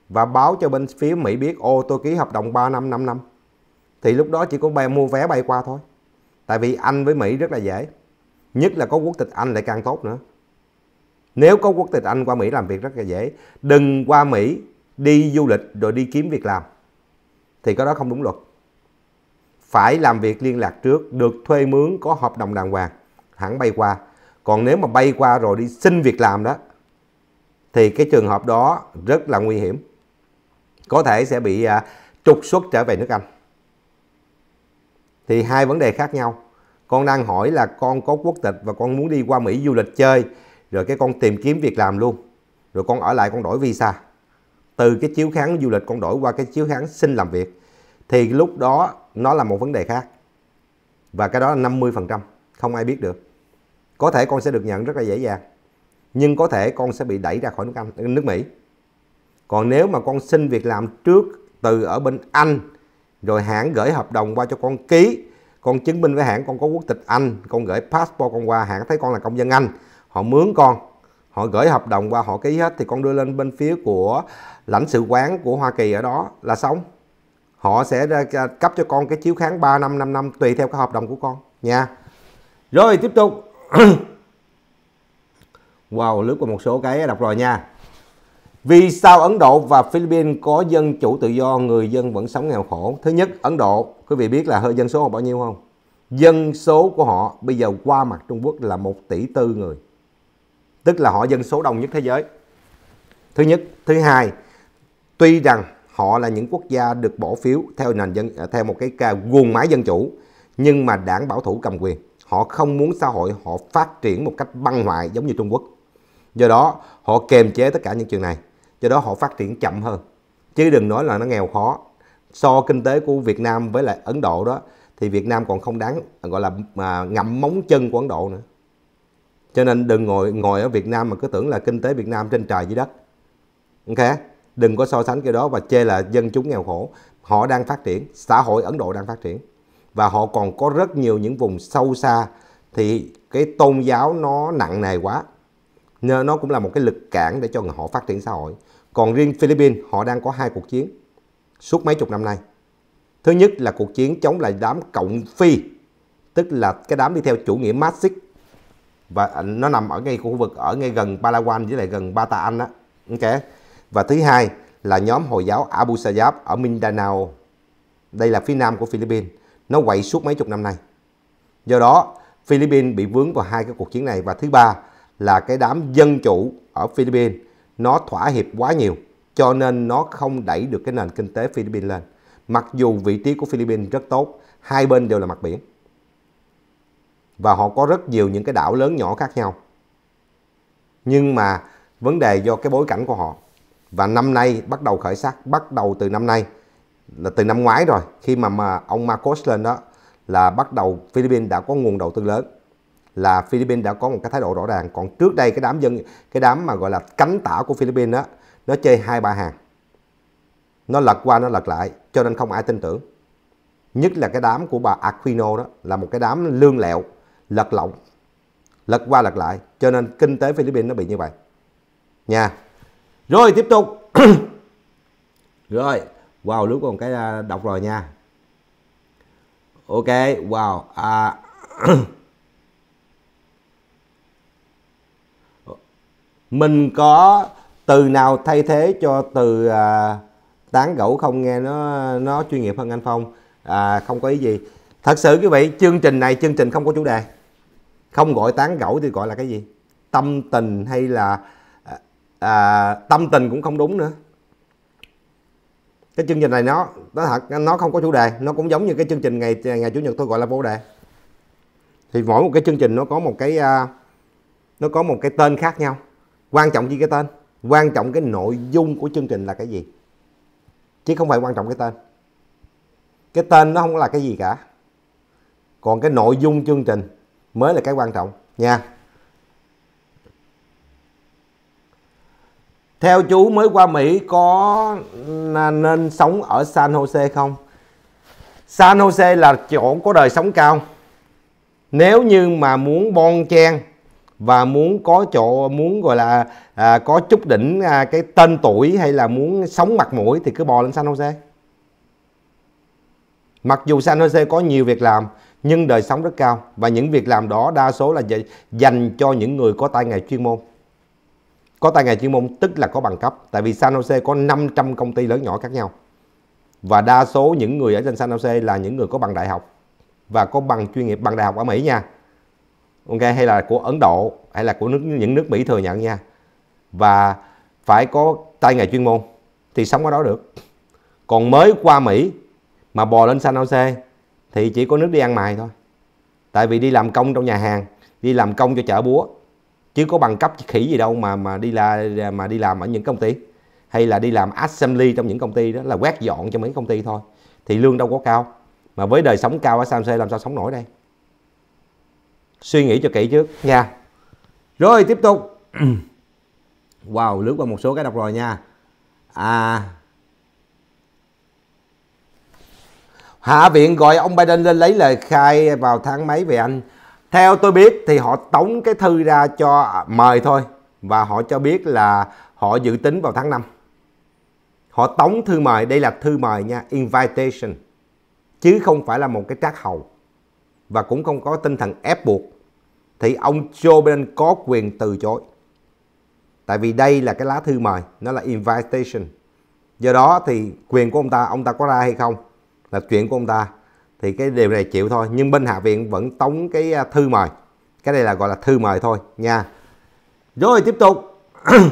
và báo cho bên phía Mỹ biết ô tôi ký hợp đồng 3 năm 5 năm thì lúc đó chỉ có bay mua vé bay qua thôi tại vì Anh với Mỹ rất là dễ nhất là có quốc tịch Anh lại càng tốt nữa nếu có quốc tịch Anh qua Mỹ làm việc rất là dễ đừng qua Mỹ đi du lịch rồi đi kiếm việc làm thì có đó không đúng luật phải làm việc liên lạc trước được thuê mướn có hợp đồng đàng hoàng hãng bay qua còn nếu mà bay qua rồi đi xin việc làm đó thì cái trường hợp đó rất là nguy hiểm có thể sẽ bị à, trục xuất trở về nước Anh. Thì hai vấn đề khác nhau. Con đang hỏi là con có quốc tịch và con muốn đi qua Mỹ du lịch chơi, rồi cái con tìm kiếm việc làm luôn, rồi con ở lại con đổi visa. Từ cái chiếu kháng du lịch con đổi qua cái chiếu kháng xin làm việc. Thì lúc đó nó là một vấn đề khác. Và cái đó là 50%, không ai biết được. Có thể con sẽ được nhận rất là dễ dàng, nhưng có thể con sẽ bị đẩy ra khỏi nước Anh, nước Mỹ còn nếu mà con xin việc làm trước từ ở bên Anh rồi hãng gửi hợp đồng qua cho con ký con chứng minh với hãng con có quốc tịch Anh con gửi passport con qua hãng thấy con là công dân Anh họ mướn con họ gửi hợp đồng qua họ ký hết thì con đưa lên bên phía của lãnh sự quán của Hoa Kỳ ở đó là xong họ sẽ cấp cho con cái chiếu kháng 3 năm 5 năm tùy theo cái hợp đồng của con nha rồi tiếp tục wow lướt qua một số cái đọc rồi nha vì sao Ấn Độ và Philippines có dân chủ tự do, người dân vẫn sống nghèo khổ? Thứ nhất, Ấn Độ, quý vị biết là hơi dân số họ bao nhiêu không? Dân số của họ bây giờ qua mặt Trung Quốc là 1 tỷ tư người. Tức là họ dân số đông nhất thế giới. Thứ nhất, thứ hai, tuy rằng họ là những quốc gia được bỏ phiếu theo nền dân à, theo một cái guồng máy dân chủ nhưng mà đảng bảo thủ cầm quyền họ không muốn xã hội họ phát triển một cách băng hoại giống như Trung Quốc do đó họ kềm chế tất cả những chuyện này do đó họ phát triển chậm hơn chứ đừng nói là nó nghèo khó so kinh tế của Việt Nam với lại Ấn Độ đó thì Việt Nam còn không đáng gọi là mà ngậm móng chân của Ấn Độ nữa cho nên đừng ngồi ngồi ở Việt Nam mà cứ tưởng là kinh tế Việt Nam trên trời dưới đất ok đừng có so sánh cái đó và chê là dân chúng nghèo khổ họ đang phát triển xã hội Ấn Độ đang phát triển và họ còn có rất nhiều những vùng sâu xa thì cái tôn giáo nó nặng nề quá nên nó cũng là một cái lực cản để cho người họ phát triển xã hội còn riêng Philippines họ đang có hai cuộc chiến suốt mấy chục năm nay thứ nhất là cuộc chiến chống lại đám cộng phi tức là cái đám đi theo chủ nghĩa Marxist và nó nằm ở ngay khu vực ở ngay gần Palawan với lại gần Bataan đó ok và thứ hai là nhóm hồi giáo Abu Sayyaf ở Mindanao đây là phía nam của Philippines nó quậy suốt mấy chục năm nay do đó Philippines bị vướng vào hai cái cuộc chiến này và thứ ba là cái đám dân chủ ở Philippines nó thỏa hiệp quá nhiều cho nên nó không đẩy được cái nền kinh tế Philippines lên. Mặc dù vị trí của Philippines rất tốt, hai bên đều là mặt biển. Và họ có rất nhiều những cái đảo lớn nhỏ khác nhau. Nhưng mà vấn đề do cái bối cảnh của họ. Và năm nay bắt đầu khởi sắc, bắt đầu từ năm nay, là từ năm ngoái rồi, khi mà, mà ông Marcos lên đó, là bắt đầu Philippines đã có nguồn đầu tư lớn là Philippines đã có một cái thái độ rõ ràng còn trước đây cái đám dân cái đám mà gọi là cánh tả của Philippines đó nó chơi hai ba hàng nó lật qua nó lật lại cho nên không ai tin tưởng nhất là cái đám của bà Aquino đó là một cái đám lương lẹo lật lọng lật qua lật lại cho nên kinh tế Philippines nó bị như vậy nha rồi tiếp tục rồi wow lúc còn cái à, đọc rồi nha ok wow à mình có từ nào thay thế cho từ à, tán gẫu không nghe nó nó chuyên nghiệp hơn anh phong à, không có ý gì thật sự quý vị chương trình này chương trình không có chủ đề không gọi tán gẫu thì gọi là cái gì tâm tình hay là à, à tâm tình cũng không đúng nữa cái chương trình này nó nó thật nó không có chủ đề nó cũng giống như cái chương trình ngày ngày chủ nhật tôi gọi là vô đề thì mỗi một cái chương trình nó có một cái à, nó có một cái tên khác nhau quan trọng chỉ cái tên quan trọng cái nội dung của chương trình là cái gì chứ không phải quan trọng cái tên cái tên nó không là cái gì cả còn cái nội dung chương trình mới là cái quan trọng nha theo chú mới qua mỹ có nên sống ở san jose không san jose là chỗ có đời sống cao nếu như mà muốn bon chen và muốn có chỗ muốn gọi là à, có chút đỉnh à, cái tên tuổi hay là muốn sống mặt mũi thì cứ bò lên San Jose. Mặc dù San Jose có nhiều việc làm nhưng đời sống rất cao và những việc làm đó đa số là dành cho những người có tay nghề chuyên môn. Có tay nghề chuyên môn tức là có bằng cấp tại vì San Jose có 500 công ty lớn nhỏ khác nhau. Và đa số những người ở trên San Jose là những người có bằng đại học và có bằng chuyên nghiệp bằng đại học ở Mỹ nha ok hay là của Ấn Độ hay là của nước, những nước Mỹ thừa nhận nha và phải có tay nghề chuyên môn thì sống ở đó được còn mới qua Mỹ mà bò lên San Jose thì chỉ có nước đi ăn mày thôi tại vì đi làm công trong nhà hàng đi làm công cho chợ búa chứ có bằng cấp khỉ gì đâu mà mà đi là mà đi làm ở những công ty hay là đi làm assembly trong những công ty đó là quét dọn cho mấy công ty thôi thì lương đâu có cao mà với đời sống cao ở San Jose làm sao sống nổi đây suy nghĩ cho kỹ trước nha dạ. rồi tiếp tục wow lướt qua một số cái đọc rồi nha à Hạ viện gọi ông Biden lên lấy lời khai vào tháng mấy về anh. Theo tôi biết thì họ tống cái thư ra cho à, mời thôi và họ cho biết là họ dự tính vào tháng 5. Họ tống thư mời, đây là thư mời nha, invitation. Chứ không phải là một cái trác hầu. Và cũng không có tinh thần ép buộc thì ông Joe Biden có quyền từ chối. Tại vì đây là cái lá thư mời, nó là invitation. Do đó thì quyền của ông ta, ông ta có ra hay không là chuyện của ông ta. Thì cái điều này chịu thôi, nhưng bên Hạ viện vẫn tống cái à, thư mời. Cái này là gọi là thư mời thôi nha. Rồi tiếp tục.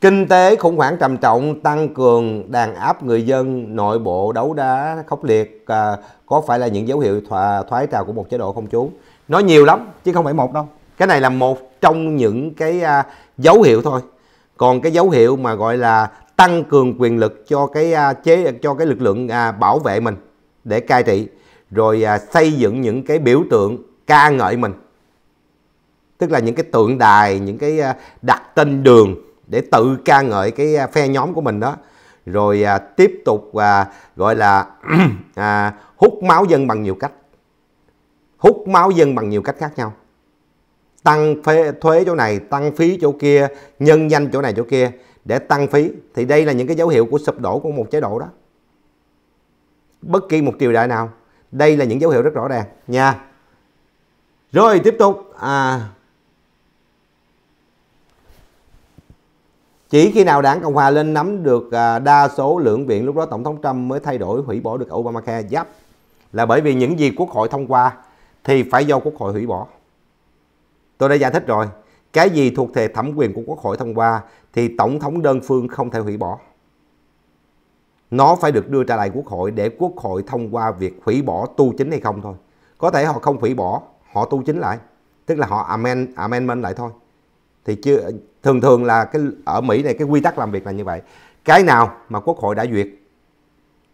Kinh tế khủng hoảng trầm trọng tăng cường đàn áp người dân nội bộ đấu đá khốc liệt à, có phải là những dấu hiệu thòa, thoái trào của một chế độ không chú? Nó nhiều lắm chứ không phải một đâu. Cái này là một trong những cái à, dấu hiệu thôi. Còn cái dấu hiệu mà gọi là tăng cường quyền lực cho cái à, chế cho cái lực lượng à, bảo vệ mình để cai trị rồi à, xây dựng những cái biểu tượng ca ngợi mình. Tức là những cái tượng đài, những cái à, đặt tên đường để tự ca ngợi cái à, phe nhóm của mình đó rồi à, tiếp tục à, gọi là à, hút máu dân bằng nhiều cách hút máu dân bằng nhiều cách khác nhau tăng phê, thuế chỗ này tăng phí chỗ kia nhân danh chỗ này chỗ kia để tăng phí thì đây là những cái dấu hiệu của sụp đổ của một chế độ đó bất kỳ một triều đại nào đây là những dấu hiệu rất rõ ràng nha rồi tiếp tục à, Chỉ khi nào đảng Cộng Hòa lên nắm được à, đa số lưỡng viện lúc đó Tổng thống Trump mới thay đổi hủy bỏ được Obamacare. Yep. Là bởi vì những gì Quốc hội thông qua thì phải do Quốc hội hủy bỏ. Tôi đã giải thích rồi. Cái gì thuộc về thẩm quyền của Quốc hội thông qua thì Tổng thống đơn phương không thể hủy bỏ. Nó phải được đưa trả lại Quốc hội để Quốc hội thông qua việc hủy bỏ tu chính hay không thôi. Có thể họ không hủy bỏ, họ tu chính lại. Tức là họ amen amendment lại thôi. Thì chưa thường thường là cái ở Mỹ này cái quy tắc làm việc là như vậy cái nào mà quốc hội đã duyệt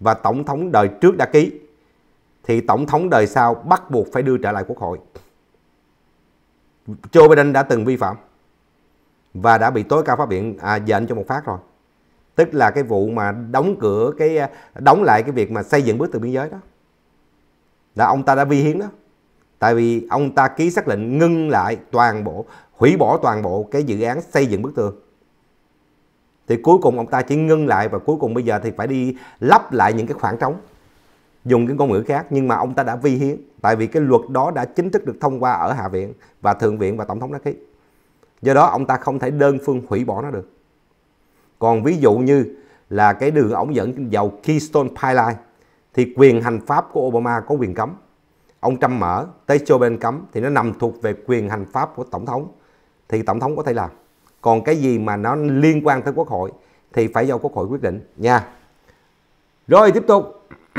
và tổng thống đời trước đã ký thì tổng thống đời sau bắt buộc phải đưa trở lại quốc hội Joe Biden đã từng vi phạm và đã bị tối cao pháp viện à, dệnh cho một phát rồi tức là cái vụ mà đóng cửa cái đóng lại cái việc mà xây dựng bức tường biên giới đó là ông ta đã vi hiến đó tại vì ông ta ký xác lệnh ngưng lại toàn bộ hủy bỏ toàn bộ cái dự án xây dựng bức tường thì cuối cùng ông ta chỉ ngưng lại và cuối cùng bây giờ thì phải đi lắp lại những cái khoảng trống dùng cái ngôn ngữ khác nhưng mà ông ta đã vi hiến tại vì cái luật đó đã chính thức được thông qua ở hạ viện và thượng viện và tổng thống đã ký do đó ông ta không thể đơn phương hủy bỏ nó được còn ví dụ như là cái đường ống dẫn dầu Keystone Pipeline thì quyền hành pháp của Obama có quyền cấm ông Trump mở tới cho bên cấm thì nó nằm thuộc về quyền hành pháp của tổng thống thì tổng thống có thể làm còn cái gì mà nó liên quan tới quốc hội thì phải do quốc hội quyết định nha rồi tiếp tục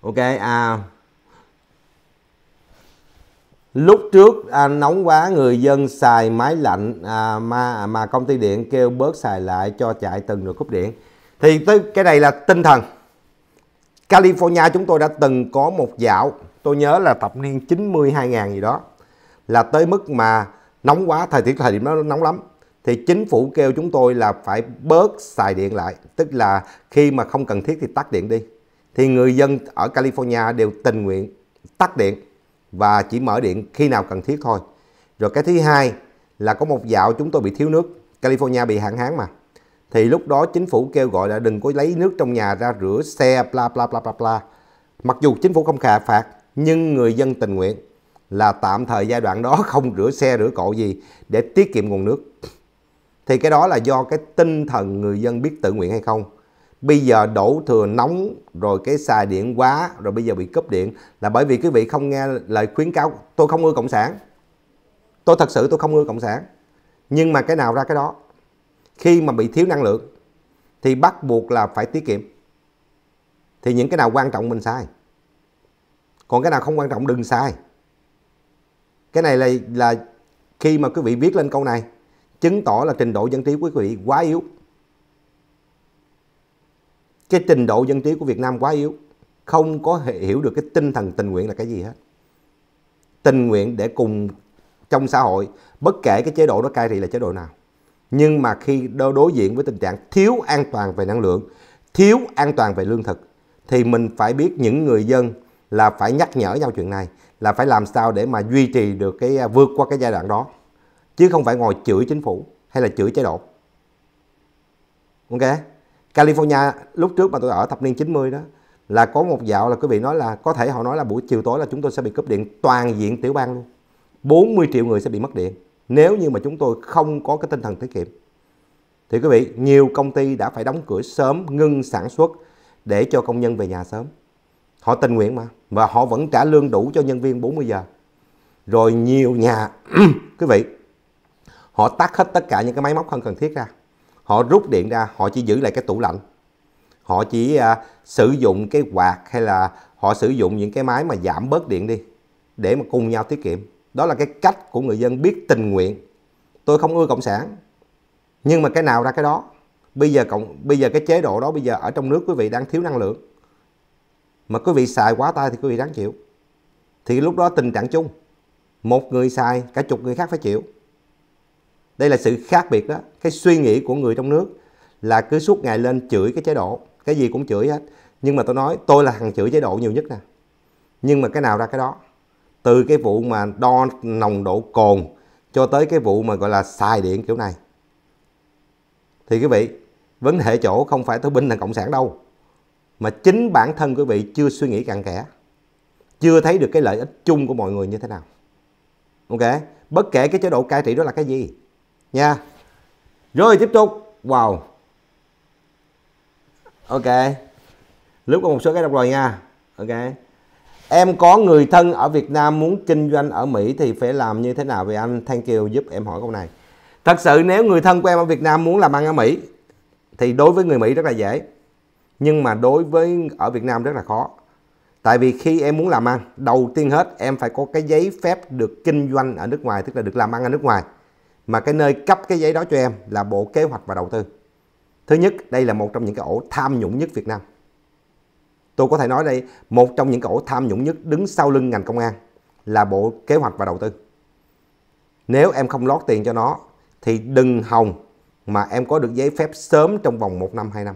ok à lúc trước à, nóng quá người dân xài máy lạnh à, mà mà công ty điện kêu bớt xài lại cho chạy từng được cúp điện thì tới cái này là tinh thần California chúng tôi đã từng có một dạo tôi nhớ là tập niên 90 2000 gì đó là tới mức mà nóng quá thời tiết thời điểm đó nóng lắm thì chính phủ kêu chúng tôi là phải bớt xài điện lại tức là khi mà không cần thiết thì tắt điện đi thì người dân ở California đều tình nguyện tắt điện và chỉ mở điện khi nào cần thiết thôi rồi cái thứ hai là có một dạo chúng tôi bị thiếu nước California bị hạn hán mà thì lúc đó chính phủ kêu gọi là đừng có lấy nước trong nhà ra rửa xe bla bla bla bla bla. Mặc dù chính phủ không khà phạt nhưng người dân tình nguyện là tạm thời giai đoạn đó không rửa xe rửa cộ gì để tiết kiệm nguồn nước. Thì cái đó là do cái tinh thần người dân biết tự nguyện hay không. Bây giờ đổ thừa nóng rồi cái xài điện quá rồi bây giờ bị cúp điện là bởi vì quý vị không nghe lời khuyến cáo tôi không ưa cộng sản. Tôi thật sự tôi không ưa cộng sản. Nhưng mà cái nào ra cái đó khi mà bị thiếu năng lượng thì bắt buộc là phải tiết kiệm thì những cái nào quan trọng mình sai còn cái nào không quan trọng đừng sai cái này là là khi mà quý vị viết lên câu này chứng tỏ là trình độ dân trí của quý vị quá yếu cái trình độ dân trí của Việt Nam quá yếu không có hiểu được cái tinh thần tình nguyện là cái gì hết tình nguyện để cùng trong xã hội bất kể cái chế độ đó cai trị là chế độ nào nhưng mà khi đối diện với tình trạng thiếu an toàn về năng lượng thiếu an toàn về lương thực thì mình phải biết những người dân là phải nhắc nhở nhau chuyện này là phải làm sao để mà duy trì được cái à, vượt qua cái giai đoạn đó chứ không phải ngồi chửi chính phủ hay là chửi chế độ ok California lúc trước mà tôi ở thập niên 90 đó là có một dạo là quý vị nói là có thể họ nói là buổi chiều tối là chúng tôi sẽ bị cúp điện toàn diện tiểu bang luôn 40 triệu người sẽ bị mất điện nếu như mà chúng tôi không có cái tinh thần tiết kiệm. Thì quý vị, nhiều công ty đã phải đóng cửa sớm, ngưng sản xuất để cho công nhân về nhà sớm. Họ tình nguyện mà, và họ vẫn trả lương đủ cho nhân viên 40 giờ. Rồi nhiều nhà, quý vị, họ tắt hết tất cả những cái máy móc không cần thiết ra. Họ rút điện ra, họ chỉ giữ lại cái tủ lạnh. Họ chỉ à, sử dụng cái quạt hay là họ sử dụng những cái máy mà giảm bớt điện đi để mà cùng nhau tiết kiệm đó là cái cách của người dân biết tình nguyện tôi không ưa cộng sản nhưng mà cái nào ra cái đó bây giờ cộng bây giờ cái chế độ đó bây giờ ở trong nước quý vị đang thiếu năng lượng mà quý vị xài quá tay thì quý vị đáng chịu thì lúc đó tình trạng chung một người xài cả chục người khác phải chịu đây là sự khác biệt đó cái suy nghĩ của người trong nước là cứ suốt ngày lên chửi cái chế độ cái gì cũng chửi hết nhưng mà tôi nói tôi là thằng chửi chế độ nhiều nhất nè nhưng mà cái nào ra cái đó từ cái vụ mà đo nồng độ cồn cho tới cái vụ mà gọi là xài điện kiểu này thì quý vị vấn đề chỗ không phải tôi binh là cộng sản đâu mà chính bản thân quý vị chưa suy nghĩ cặn kẽ chưa thấy được cái lợi ích chung của mọi người như thế nào ok bất kể cái chế độ cai trị đó là cái gì nha rồi tiếp tục wow ok lúc có một số cái đọc rồi nha ok Em có người thân ở Việt Nam muốn kinh doanh ở Mỹ thì phải làm như thế nào vậy anh? Thank you giúp em hỏi câu này. Thật sự nếu người thân của em ở Việt Nam muốn làm ăn ở Mỹ thì đối với người Mỹ rất là dễ. Nhưng mà đối với ở Việt Nam rất là khó. Tại vì khi em muốn làm ăn, đầu tiên hết em phải có cái giấy phép được kinh doanh ở nước ngoài, tức là được làm ăn ở nước ngoài. Mà cái nơi cấp cái giấy đó cho em là Bộ Kế hoạch và Đầu tư. Thứ nhất, đây là một trong những cái ổ tham nhũng nhất Việt Nam. Tôi có thể nói đây, một trong những cổ tham nhũng nhất đứng sau lưng ngành công an là Bộ Kế hoạch và Đầu tư. Nếu em không lót tiền cho nó thì đừng hồng mà em có được giấy phép sớm trong vòng 1 năm 2 năm.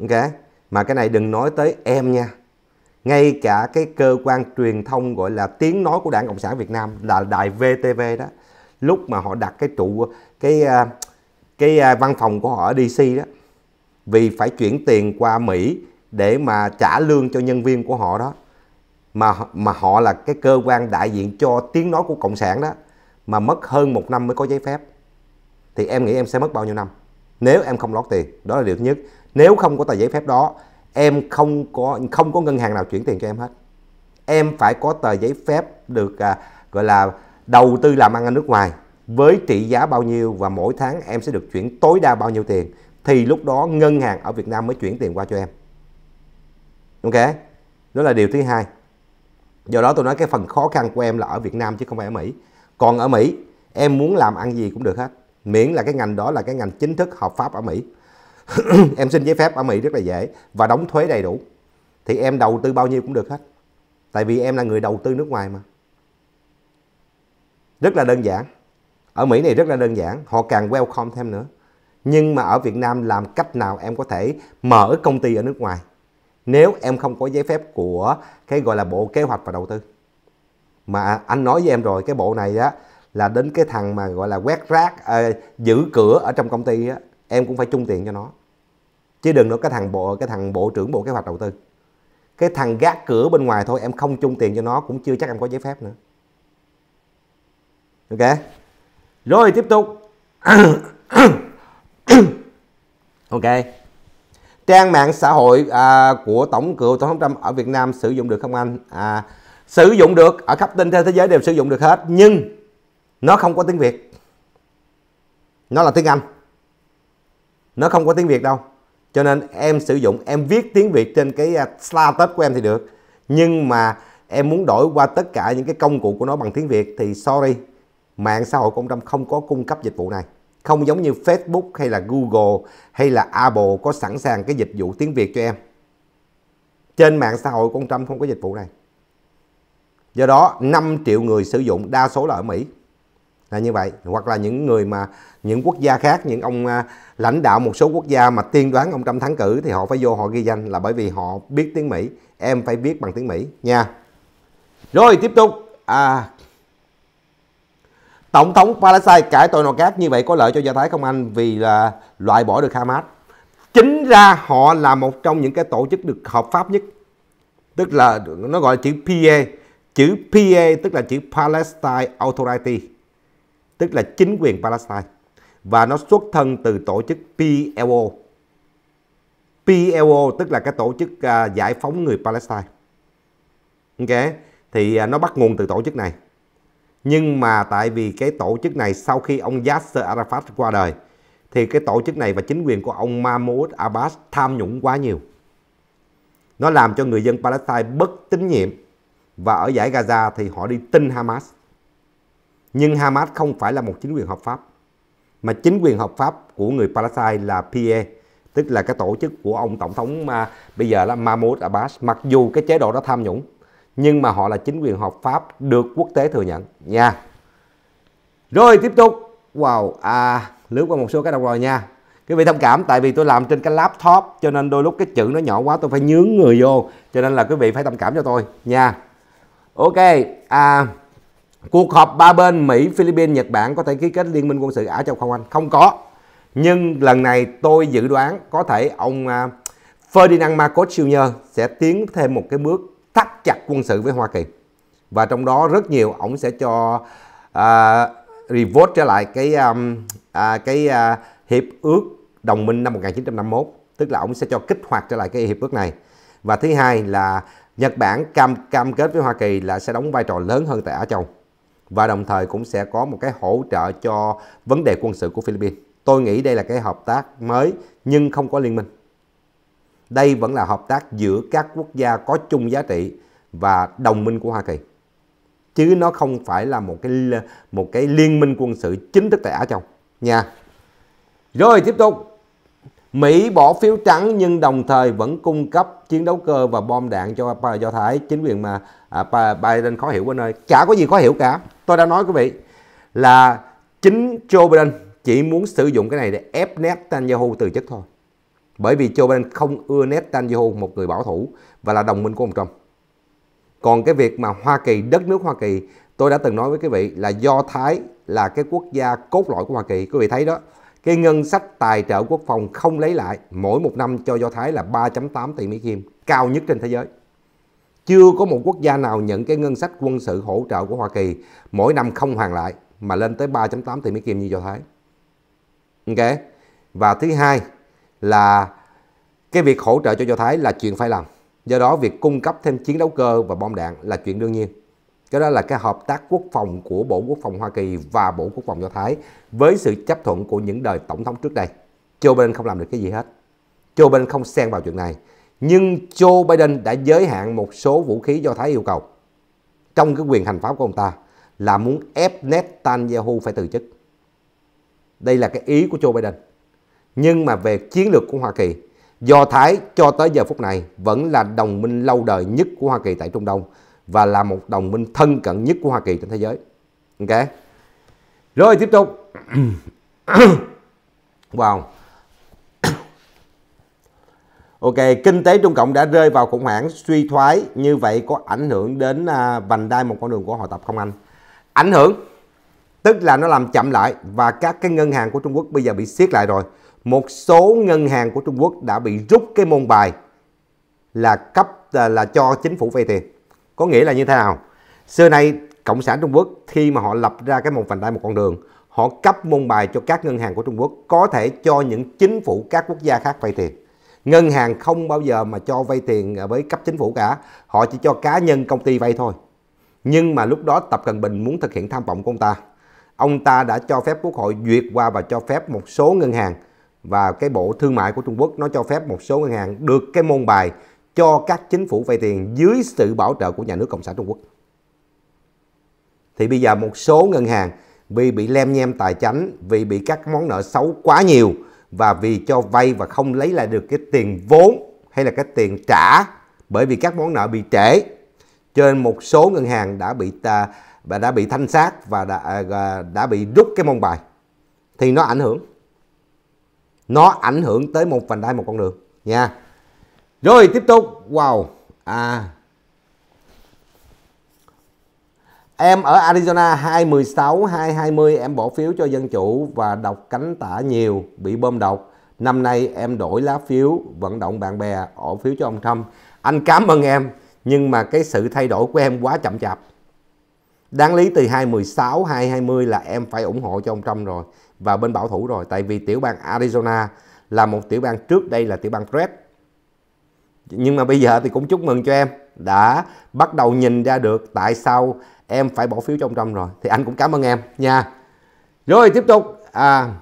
Ok? Mà cái này đừng nói tới em nha. Ngay cả cái cơ quan truyền thông gọi là tiếng nói của Đảng Cộng sản Việt Nam là đài VTV đó, lúc mà họ đặt cái trụ cái à, cái à, văn phòng của họ ở DC đó vì phải chuyển tiền qua Mỹ để mà trả lương cho nhân viên của họ đó mà mà họ là cái cơ quan đại diện cho tiếng nói của cộng sản đó mà mất hơn một năm mới có giấy phép thì em nghĩ em sẽ mất bao nhiêu năm nếu em không lót tiền đó là điều thứ nhất nếu không có tờ giấy phép đó em không có không có ngân hàng nào chuyển tiền cho em hết em phải có tờ giấy phép được à, gọi là đầu tư làm ăn ở nước ngoài với trị giá bao nhiêu và mỗi tháng em sẽ được chuyển tối đa bao nhiêu tiền thì lúc đó ngân hàng ở Việt Nam mới chuyển tiền qua cho em ok đó là điều thứ hai do đó tôi nói cái phần khó khăn của em là ở Việt Nam chứ không phải ở Mỹ còn ở Mỹ em muốn làm ăn gì cũng được hết miễn là cái ngành đó là cái ngành chính thức hợp pháp ở Mỹ em xin giấy phép ở Mỹ rất là dễ và đóng thuế đầy đủ thì em đầu tư bao nhiêu cũng được hết tại vì em là người đầu tư nước ngoài mà rất là đơn giản ở Mỹ này rất là đơn giản họ càng welcome thêm nữa nhưng mà ở Việt Nam làm cách nào em có thể mở công ty ở nước ngoài nếu em không có giấy phép của cái gọi là bộ kế hoạch và đầu tư mà anh nói với em rồi cái bộ này á là đến cái thằng mà gọi là quét rác à, giữ cửa ở trong công ty á em cũng phải chung tiền cho nó chứ đừng nói cái thằng bộ cái thằng bộ trưởng bộ kế hoạch đầu tư cái thằng gác cửa bên ngoài thôi em không chung tiền cho nó cũng chưa chắc em có giấy phép nữa ok rồi tiếp tục ok trang mạng xã hội à, của tổng cựu tổng thống Trump ở Việt Nam sử dụng được không anh à, sử dụng được ở khắp trên thế giới đều sử dụng được hết nhưng nó không có tiếng Việt nó là tiếng Anh nó không có tiếng Việt đâu cho nên em sử dụng em viết tiếng Việt trên cái à, status của em thì được nhưng mà em muốn đổi qua tất cả những cái công cụ của nó bằng tiếng Việt thì sorry mạng xã hội của ông Trump không có cung cấp dịch vụ này không giống như Facebook hay là Google hay là Apple có sẵn sàng cái dịch vụ tiếng Việt cho em. Trên mạng xã hội của ông Trump không có dịch vụ này. Do đó 5 triệu người sử dụng đa số là ở Mỹ là như vậy hoặc là những người mà những quốc gia khác những ông à, lãnh đạo một số quốc gia mà tiên đoán ông Trump thắng cử thì họ phải vô họ ghi danh là bởi vì họ biết tiếng Mỹ em phải biết bằng tiếng Mỹ nha rồi tiếp tục à Tổng thống Palestine cải tội nội các như vậy có lợi cho Do Thái không Anh vì là loại bỏ được Hamas. Chính ra họ là một trong những cái tổ chức được hợp pháp nhất. Tức là nó gọi là chữ PA. Chữ PA tức là chữ Palestine Authority. Tức là chính quyền Palestine. Và nó xuất thân từ tổ chức PLO. PLO tức là cái tổ chức à, giải phóng người Palestine. Ok, thì à, nó bắt nguồn từ tổ chức này nhưng mà tại vì cái tổ chức này sau khi ông Yasser Arafat qua đời thì cái tổ chức này và chính quyền của ông Mahmoud Abbas tham nhũng quá nhiều. Nó làm cho người dân Palestine bất tín nhiệm và ở giải Gaza thì họ đi tin Hamas. Nhưng Hamas không phải là một chính quyền hợp pháp mà chính quyền hợp pháp của người Palestine là PA tức là cái tổ chức của ông tổng thống mà bây giờ là Mahmoud Abbas mặc dù cái chế độ đó tham nhũng nhưng mà họ là chính quyền hợp pháp được quốc tế thừa nhận nha rồi tiếp tục wow à lướt qua một số cái đọc rồi nha quý vị thông cảm tại vì tôi làm trên cái laptop cho nên đôi lúc cái chữ nó nhỏ quá tôi phải nhướng người vô cho nên là quý vị phải thông cảm cho tôi nha ok à cuộc họp ba bên mỹ philippines nhật bản có thể ký kết liên minh quân sự ở châu không anh không có nhưng lần này tôi dự đoán có thể ông à, Ferdinand Marcos Jr. sẽ tiến thêm một cái bước thắt chặt quân sự với Hoa Kỳ và trong đó rất nhiều ông sẽ cho uh, revolt trở lại cái um, uh, cái uh, hiệp ước đồng minh năm 1951 tức là ông sẽ cho kích hoạt trở lại cái hiệp ước này và thứ hai là Nhật Bản cam cam kết với Hoa Kỳ là sẽ đóng vai trò lớn hơn tại Á Châu và đồng thời cũng sẽ có một cái hỗ trợ cho vấn đề quân sự của Philippines. Tôi nghĩ đây là cái hợp tác mới nhưng không có liên minh. Đây vẫn là hợp tác giữa các quốc gia có chung giá trị và đồng minh của Hoa Kỳ. Chứ nó không phải là một cái một cái liên minh quân sự chính thức tại Á Châu nha. Rồi tiếp tục. Mỹ bỏ phiếu trắng nhưng đồng thời vẫn cung cấp chiến đấu cơ và bom đạn cho do Thái chính quyền mà à, Biden khó hiểu quá nơi. Chả có gì khó hiểu cả. Tôi đã nói quý vị là chính Joe Biden chỉ muốn sử dụng cái này để ép Netanyahu từ chức thôi. Bởi vì Joe Biden không ưa Netanyahu một người bảo thủ và là đồng minh của ông Trump. Còn cái việc mà Hoa Kỳ, đất nước Hoa Kỳ, tôi đã từng nói với quý vị là Do Thái là cái quốc gia cốt lõi của Hoa Kỳ. Quý vị thấy đó, cái ngân sách tài trợ quốc phòng không lấy lại mỗi một năm cho Do Thái là 3.8 tỷ Mỹ Kim, cao nhất trên thế giới. Chưa có một quốc gia nào nhận cái ngân sách quân sự hỗ trợ của Hoa Kỳ mỗi năm không hoàn lại mà lên tới 3.8 tỷ Mỹ Kim như Do Thái. Ok. Và thứ hai, là cái việc hỗ trợ cho Do Thái là chuyện phải làm. Do đó việc cung cấp thêm chiến đấu cơ và bom đạn là chuyện đương nhiên. Cái đó là cái hợp tác quốc phòng của Bộ Quốc phòng Hoa Kỳ và Bộ Quốc phòng Do Thái với sự chấp thuận của những đời tổng thống trước đây. Joe Biden không làm được cái gì hết. Joe Biden không xen vào chuyện này. Nhưng Joe Biden đã giới hạn một số vũ khí Do Thái yêu cầu trong cái quyền hành pháp của ông ta là muốn ép Netanyahu phải từ chức. Đây là cái ý của Joe Biden. Nhưng mà về chiến lược của Hoa Kỳ, Do Thái cho tới giờ phút này vẫn là đồng minh lâu đời nhất của Hoa Kỳ tại Trung Đông và là một đồng minh thân cận nhất của Hoa Kỳ trên thế giới. Ok. Rồi tiếp tục. wow. Ok, kinh tế Trung Cộng đã rơi vào khủng hoảng suy thoái, như vậy có ảnh hưởng đến à, vành đai một con đường của họ tập không anh? Ảnh hưởng, tức là nó làm chậm lại và các cái ngân hàng của Trung Quốc bây giờ bị siết lại rồi một số ngân hàng của Trung Quốc đã bị rút cái môn bài là cấp à, là, cho chính phủ vay tiền. Có nghĩa là như thế nào? Xưa nay Cộng sản Trung Quốc khi mà họ lập ra cái một vành đai một con đường, họ cấp môn bài cho các ngân hàng của Trung Quốc có thể cho những chính phủ các quốc gia khác vay tiền. Ngân hàng không bao giờ mà cho vay tiền với cấp chính phủ cả, họ chỉ cho cá nhân công ty vay thôi. Nhưng mà lúc đó Tập Cận Bình muốn thực hiện tham vọng của ông ta. Ông ta đã cho phép Quốc hội duyệt qua và cho phép một số ngân hàng và cái bộ thương mại của Trung Quốc nó cho phép một số ngân hàng được cái môn bài cho các chính phủ vay tiền dưới sự bảo trợ của nhà nước Cộng sản Trung Quốc. Thì bây giờ một số ngân hàng vì bị lem nhem tài chánh, vì bị các món nợ xấu quá nhiều và vì cho vay và không lấy lại được cái tiền vốn hay là cái tiền trả bởi vì các món nợ bị trễ cho nên một số ngân hàng đã bị đã bị thanh sát và đã, à, đã bị rút cái môn bài thì nó ảnh hưởng nó ảnh hưởng tới một vành đai một con đường nha rồi tiếp tục wow à Em ở Arizona 216 220 em bỏ phiếu cho dân chủ và đọc cánh tả nhiều bị bơm độc. Năm nay em đổi lá phiếu vận động bạn bè ổ phiếu cho ông Trump. Anh cảm ơn em nhưng mà cái sự thay đổi của em quá chậm chạp. Đáng lý từ 216 220 là em phải ủng hộ cho ông Trump rồi và bên bảo thủ rồi tại vì tiểu bang Arizona là một tiểu bang trước đây là tiểu bang Red nhưng mà bây giờ thì cũng chúc mừng cho em đã bắt đầu nhìn ra được tại sao em phải bỏ phiếu trong trong rồi thì anh cũng cảm ơn em nha rồi tiếp tục à,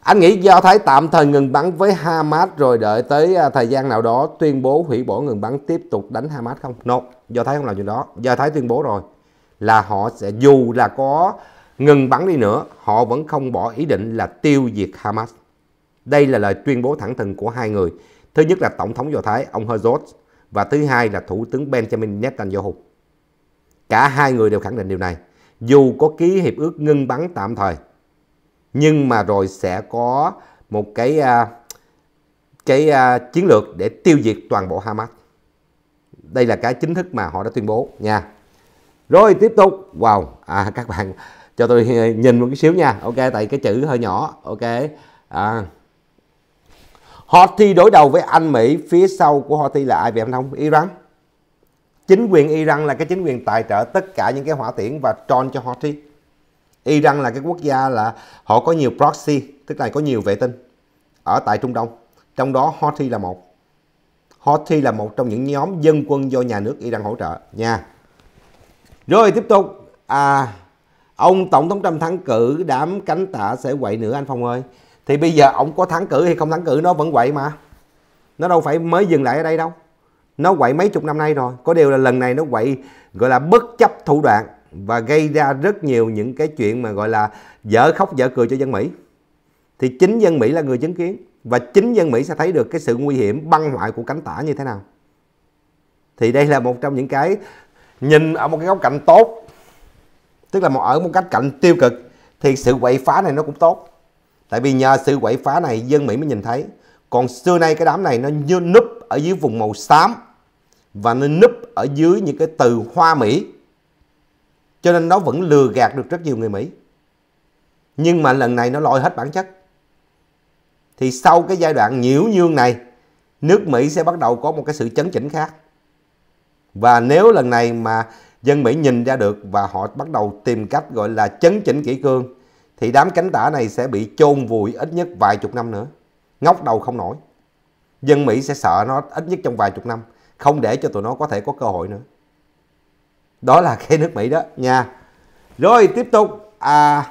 anh nghĩ do Thái tạm thời ngừng bắn với Hamas rồi đợi tới à, thời gian nào đó tuyên bố hủy bỏ ngừng bắn tiếp tục đánh Hamas không? No, do Thái không làm chuyện đó. Do Thái tuyên bố rồi là họ sẽ dù là có Ngừng bắn đi nữa, họ vẫn không bỏ ý định là tiêu diệt Hamas. Đây là lời tuyên bố thẳng thừng của hai người. Thứ nhất là Tổng thống Do Thái, ông Herzog, và thứ hai là Thủ tướng Benjamin Netanyahu. Cả hai người đều khẳng định điều này. Dù có ký hiệp ước ngưng bắn tạm thời, nhưng mà rồi sẽ có một cái à, cái à, chiến lược để tiêu diệt toàn bộ Hamas. Đây là cái chính thức mà họ đã tuyên bố nha. Rồi tiếp tục. Wow, à các bạn cho tôi ờ, nhìn một cái xíu nha ok tại cái chữ hơi nhỏ ok à. Houthi đối đầu với Anh Mỹ phía sau của Houthi là ai vậy anh không Iran chính quyền Iran là cái chính quyền tài trợ tất cả những cái hỏa tiễn và tròn cho Houthi Iran là cái quốc gia là họ có nhiều proxy tức là có nhiều vệ tinh ở tại Trung Đông trong đó Houthi là một Houthi là một trong những nhóm dân quân do nhà nước Iran hỗ trợ nha rồi tiếp tục à, ông tổng thống trump thắng cử đám cánh tả sẽ quậy nữa anh phong ơi thì bây giờ ông có thắng cử hay không thắng cử nó vẫn quậy mà nó đâu phải mới dừng lại ở đây đâu nó quậy mấy chục năm nay rồi có điều là lần này nó quậy gọi là bất chấp thủ đoạn và gây ra rất nhiều những cái chuyện mà gọi là dở khóc dở cười cho dân mỹ thì chính dân mỹ là người chứng kiến và chính dân mỹ sẽ thấy được cái sự nguy hiểm băng hoại của cánh tả như thế nào thì đây là một trong những cái nhìn ở một cái góc cạnh tốt tức là một ở một cách cạnh tiêu cực thì sự quậy phá này nó cũng tốt tại vì nhờ sự quậy phá này dân Mỹ mới nhìn thấy còn xưa nay cái đám này nó như núp ở dưới vùng màu xám và nó núp ở dưới những cái từ hoa Mỹ cho nên nó vẫn lừa gạt được rất nhiều người Mỹ nhưng mà lần này nó lôi hết bản chất thì sau cái giai đoạn nhiễu nhương này nước Mỹ sẽ bắt đầu có một cái sự chấn chỉnh khác và nếu lần này mà dân Mỹ nhìn ra được và họ bắt đầu tìm cách gọi là chấn chỉnh kỹ cương thì đám cánh tả này sẽ bị chôn vùi ít nhất vài chục năm nữa ngóc đầu không nổi dân Mỹ sẽ sợ nó ít nhất trong vài chục năm không để cho tụi nó có thể có cơ hội nữa đó là cái nước Mỹ đó nha rồi tiếp tục à,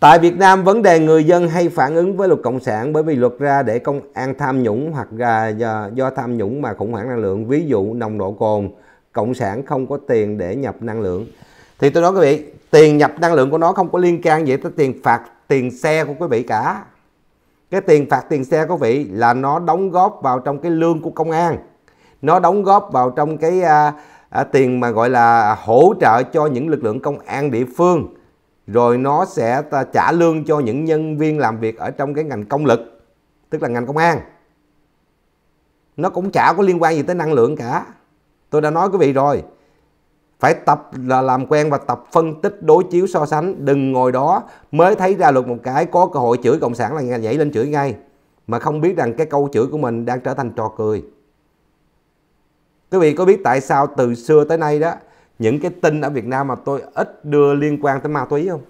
Tại Việt Nam, vấn đề người dân hay phản ứng với luật cộng sản bởi vì luật ra để công an tham nhũng hoặc là do, do tham nhũng mà khủng hoảng năng lượng. Ví dụ nồng độ cồn, cộng sản không có tiền để nhập năng lượng. Thì tôi nói quý vị, tiền nhập năng lượng của nó không có liên can gì tới tiền phạt tiền xe của quý vị cả. Cái tiền phạt tiền xe của quý vị là nó đóng góp vào trong cái lương của công an. Nó đóng góp vào trong cái à, à, tiền mà gọi là hỗ trợ cho những lực lượng công an địa phương rồi nó sẽ trả lương cho những nhân viên làm việc ở trong cái ngành công lực tức là ngành công an nó cũng chả có liên quan gì tới năng lượng cả tôi đã nói quý vị rồi phải tập là làm quen và tập phân tích đối chiếu so sánh đừng ngồi đó mới thấy ra luật một cái có cơ hội chửi cộng sản là nhảy lên chửi ngay mà không biết rằng cái câu chửi của mình đang trở thành trò cười quý vị có biết tại sao từ xưa tới nay đó những cái tin ở Việt Nam mà tôi ít đưa liên quan tới ma túy không?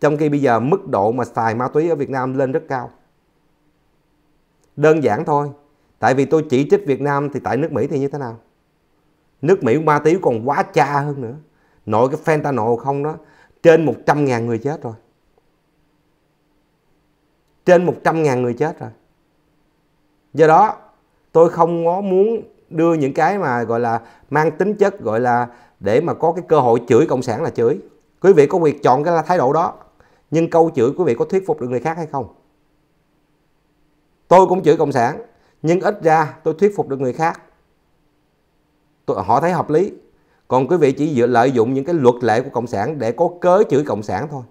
Trong khi bây giờ mức độ mà xài ma túy ở Việt Nam lên rất cao. Đơn giản thôi. Tại vì tôi chỉ trích Việt Nam thì tại nước Mỹ thì như thế nào? Nước Mỹ ma túy còn quá cha hơn nữa. Nội cái fentanyl không đó, trên 100.000 người chết rồi. Trên 100.000 người chết rồi. Do đó, tôi không có muốn đưa những cái mà gọi là mang tính chất gọi là để mà có cái cơ hội chửi cộng sản là chửi quý vị có việc chọn cái là thái độ đó nhưng câu chửi quý vị có thuyết phục được người khác hay không tôi cũng chửi cộng sản nhưng ít ra tôi thuyết phục được người khác tôi, họ thấy hợp lý còn quý vị chỉ dựa lợi dụng những cái luật lệ của cộng sản để có cớ chửi cộng sản thôi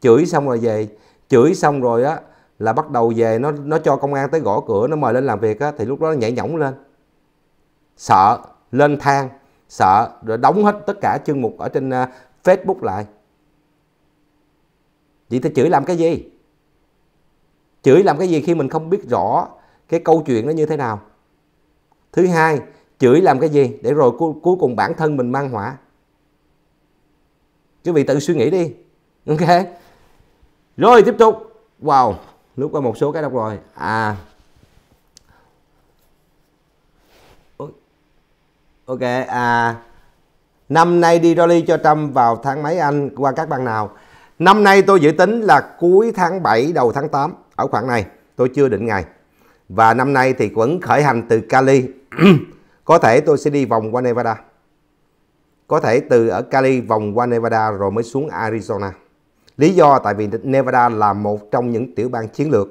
chửi xong rồi về chửi xong rồi á là bắt đầu về nó nó cho công an tới gõ cửa nó mời lên làm việc á thì lúc đó nó nhảy nhõng lên sợ lên thang sợ rồi đóng hết tất cả chương mục ở trên ờ, facebook lại vậy thì chửi làm cái gì chửi làm cái gì khi mình không biết rõ cái câu chuyện nó như thế nào thứ hai chửi làm cái gì để rồi cu cuối cùng bản thân mình mang họa chứ vị tự suy nghĩ đi ok rồi tiếp tục wow lúc qua một số cái đọc rồi à ok à năm nay đi rally cho trump vào tháng mấy anh qua các bang nào năm nay tôi dự tính là cuối tháng 7 đầu tháng 8 ở khoảng này tôi chưa định ngày và năm nay thì vẫn khởi hành từ Cali có thể tôi sẽ đi vòng qua Nevada có thể từ ở Cali vòng qua Nevada rồi mới xuống Arizona lý do tại vì Nevada là một trong những tiểu bang chiến lược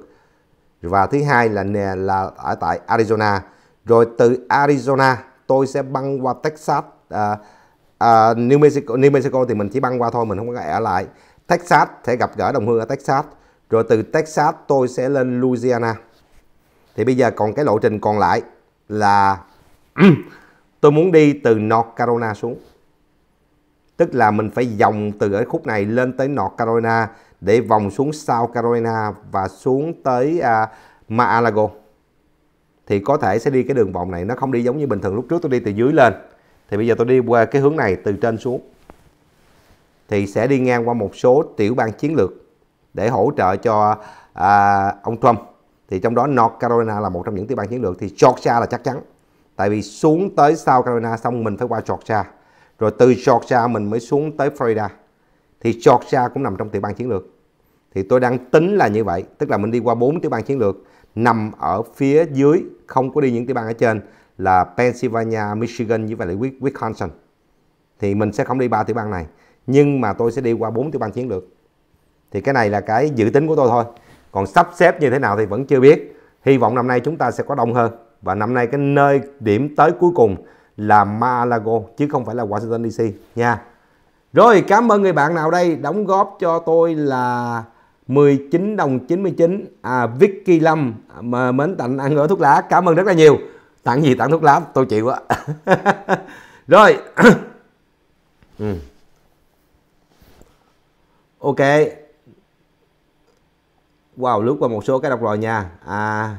và thứ hai là là ở tại Arizona rồi từ Arizona tôi sẽ băng qua Texas à, à, New Mexico New Mexico thì mình chỉ băng qua thôi mình không có ở lại Texas sẽ gặp gỡ đồng hương ở Texas rồi từ Texas tôi sẽ lên Louisiana thì bây giờ còn cái lộ trình còn lại là tôi muốn đi từ North Carolina xuống tức là mình phải vòng từ ở khúc này lên tới North Carolina để vòng xuống South Carolina và xuống tới uh, à, Mar-a-Lago thì có thể sẽ đi cái đường vòng này nó không đi giống như bình thường lúc trước tôi đi từ dưới lên thì bây giờ tôi đi qua cái hướng này từ trên xuống thì sẽ đi ngang qua một số tiểu bang chiến lược để hỗ trợ cho à, ông Trump thì trong đó North Carolina là một trong những tiểu bang chiến lược thì Georgia là chắc chắn tại vì xuống tới South Carolina xong mình phải qua Georgia rồi từ Georgia mình mới xuống tới Florida thì Georgia cũng nằm trong tiểu bang chiến lược thì tôi đang tính là như vậy tức là mình đi qua bốn tiểu bang chiến lược nằm ở phía dưới không có đi những tiểu bang ở trên là Pennsylvania, Michigan với lại Wisconsin thì mình sẽ không đi ba tiểu bang này nhưng mà tôi sẽ đi qua bốn tiểu bang chiến lược thì cái này là cái dự tính của tôi thôi còn sắp xếp như thế nào thì vẫn chưa biết hy vọng năm nay chúng ta sẽ có đông hơn và năm nay cái nơi điểm tới cuối cùng là Malago chứ không phải là Washington DC nha rồi cảm ơn người bạn nào đây đóng góp cho tôi là 19 đồng 99 à, Vicky Lâm mà mến tặng ăn ở thuốc lá cảm ơn rất là nhiều tặng gì tặng thuốc lá tôi chịu quá rồi ừ. ok wow lướt qua một số cái đọc rồi nha à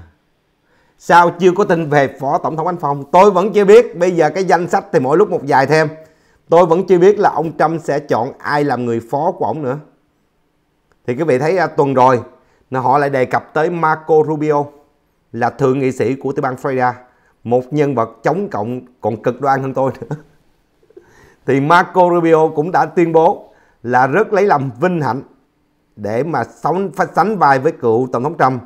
sao chưa có tin về phó tổng thống anh phong tôi vẫn chưa biết bây giờ cái danh sách thì mỗi lúc một dài thêm tôi vẫn chưa biết là ông trump sẽ chọn ai làm người phó của ông nữa thì quý vị thấy à, tuần rồi họ lại đề cập tới Marco Rubio là thượng nghị sĩ của tiểu bang Florida một nhân vật chống cộng còn cực đoan hơn tôi nữa thì Marco Rubio cũng đã tuyên bố là rất lấy làm vinh hạnh để mà sánh, sánh vai với cựu tổng thống Trump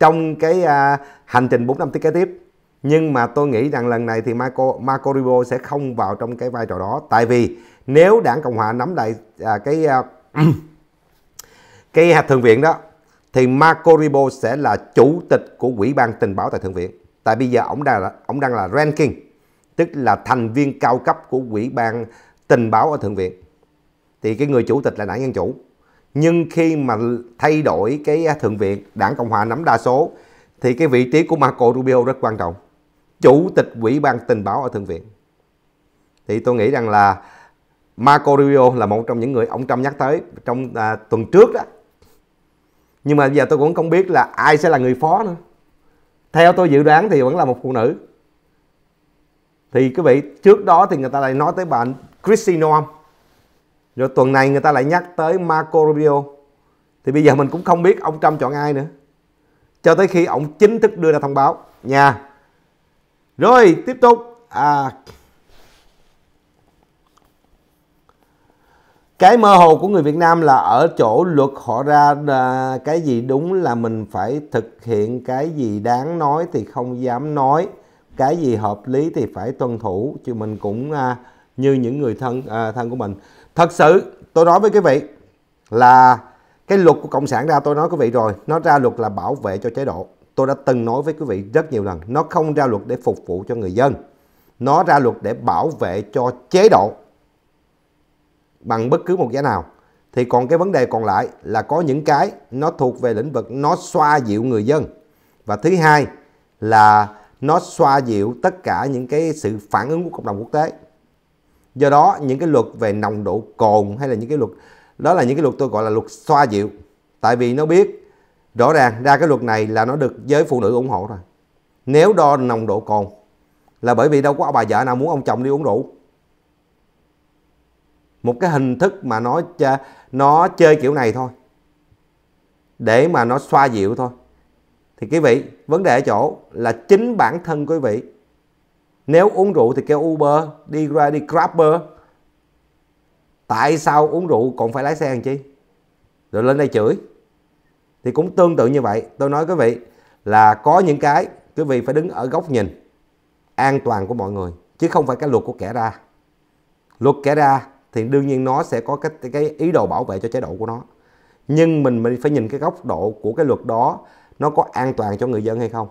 trong cái à, hành trình 4 năm tiếp kế tiếp nhưng mà tôi nghĩ rằng lần này thì Marco Marco Rubio sẽ không vào trong cái vai trò đó tại vì nếu đảng cộng hòa nắm lại à, cái à, cái hẹp thượng viện đó thì Marco Ribо sẽ là chủ tịch của quỹ ban tình báo tại thượng viện tại bây giờ ông đang là ông đang là ranking tức là thành viên cao cấp của quỹ ban tình báo ở thượng viện thì cái người chủ tịch là đảng dân chủ nhưng khi mà thay đổi cái thượng viện đảng cộng hòa nắm đa số thì cái vị trí của Marco Rubio rất quan trọng chủ tịch quỹ ban tình báo ở thượng viện thì tôi nghĩ rằng là Marco Rubio là một trong những người ông Trump nhắc tới trong à, tuần trước đó nhưng mà giờ tôi cũng không biết là ai sẽ là người phó nữa theo tôi dự đoán thì vẫn là một phụ nữ thì quý vị trước đó thì người ta lại nói tới bà Chrissy Noam rồi tuần này người ta lại nhắc tới Marco Rubio thì bây giờ mình cũng không biết ông Trump chọn ai nữa cho tới khi ông chính thức đưa ra thông báo nha rồi tiếp tục à, cái mơ hồ của người Việt Nam là ở chỗ luật họ ra à, cái gì đúng là mình phải thực hiện cái gì đáng nói thì không dám nói cái gì hợp lý thì phải tuân thủ chứ mình cũng à, như những người thân à, thân của mình thật sự tôi nói với quý vị là cái luật của cộng sản ra tôi nói quý vị rồi nó ra luật là bảo vệ cho chế độ tôi đã từng nói với quý vị rất nhiều lần nó không ra luật để phục vụ cho người dân nó ra luật để bảo vệ cho chế độ bằng bất cứ một giá nào thì còn cái vấn đề còn lại là có những cái nó thuộc về lĩnh vực nó xoa dịu người dân và thứ hai là nó xoa dịu tất cả những cái sự phản ứng của cộng đồng quốc tế do đó những cái luật về nồng độ cồn hay là những cái luật đó là những cái luật tôi gọi là luật xoa dịu tại vì nó biết rõ ràng ra cái luật này là nó được giới phụ nữ ủng hộ rồi nếu đo nồng độ cồn là bởi vì đâu có bà vợ nào muốn ông chồng đi uống rượu một cái hình thức mà nó nó chơi kiểu này thôi để mà nó xoa dịu thôi thì quý vị vấn đề ở chỗ là chính bản thân quý vị nếu uống rượu thì kêu Uber đi ra đi Grabber tại sao uống rượu còn phải lái xe làm chi rồi lên đây chửi thì cũng tương tự như vậy tôi nói quý vị là có những cái quý vị phải đứng ở góc nhìn an toàn của mọi người chứ không phải cái luật của kẻ ra luật kẻ ra thì đương nhiên nó sẽ có cái cái ý đồ bảo vệ cho chế độ của nó nhưng mình mình phải nhìn cái góc độ của cái luật đó nó có an toàn cho người dân hay không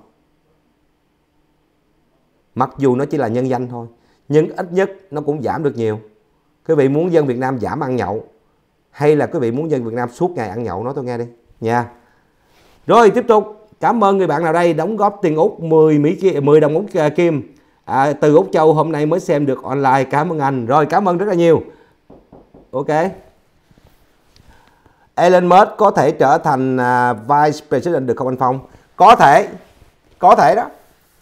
mặc dù nó chỉ là nhân danh thôi nhưng ít nhất nó cũng giảm được nhiều quý vị muốn dân Việt Nam giảm ăn nhậu hay là quý vị muốn dân Việt Nam suốt ngày ăn nhậu nói tôi nghe đi nha rồi tiếp tục cảm ơn người bạn nào đây đóng góp tiền úc 10 mỹ 10 đồng úc à, kim à, từ úc châu hôm nay mới xem được online cảm ơn anh rồi cảm ơn rất là nhiều ok Elon Musk có thể trở thành uh, Vice President được không anh Phong có thể có thể đó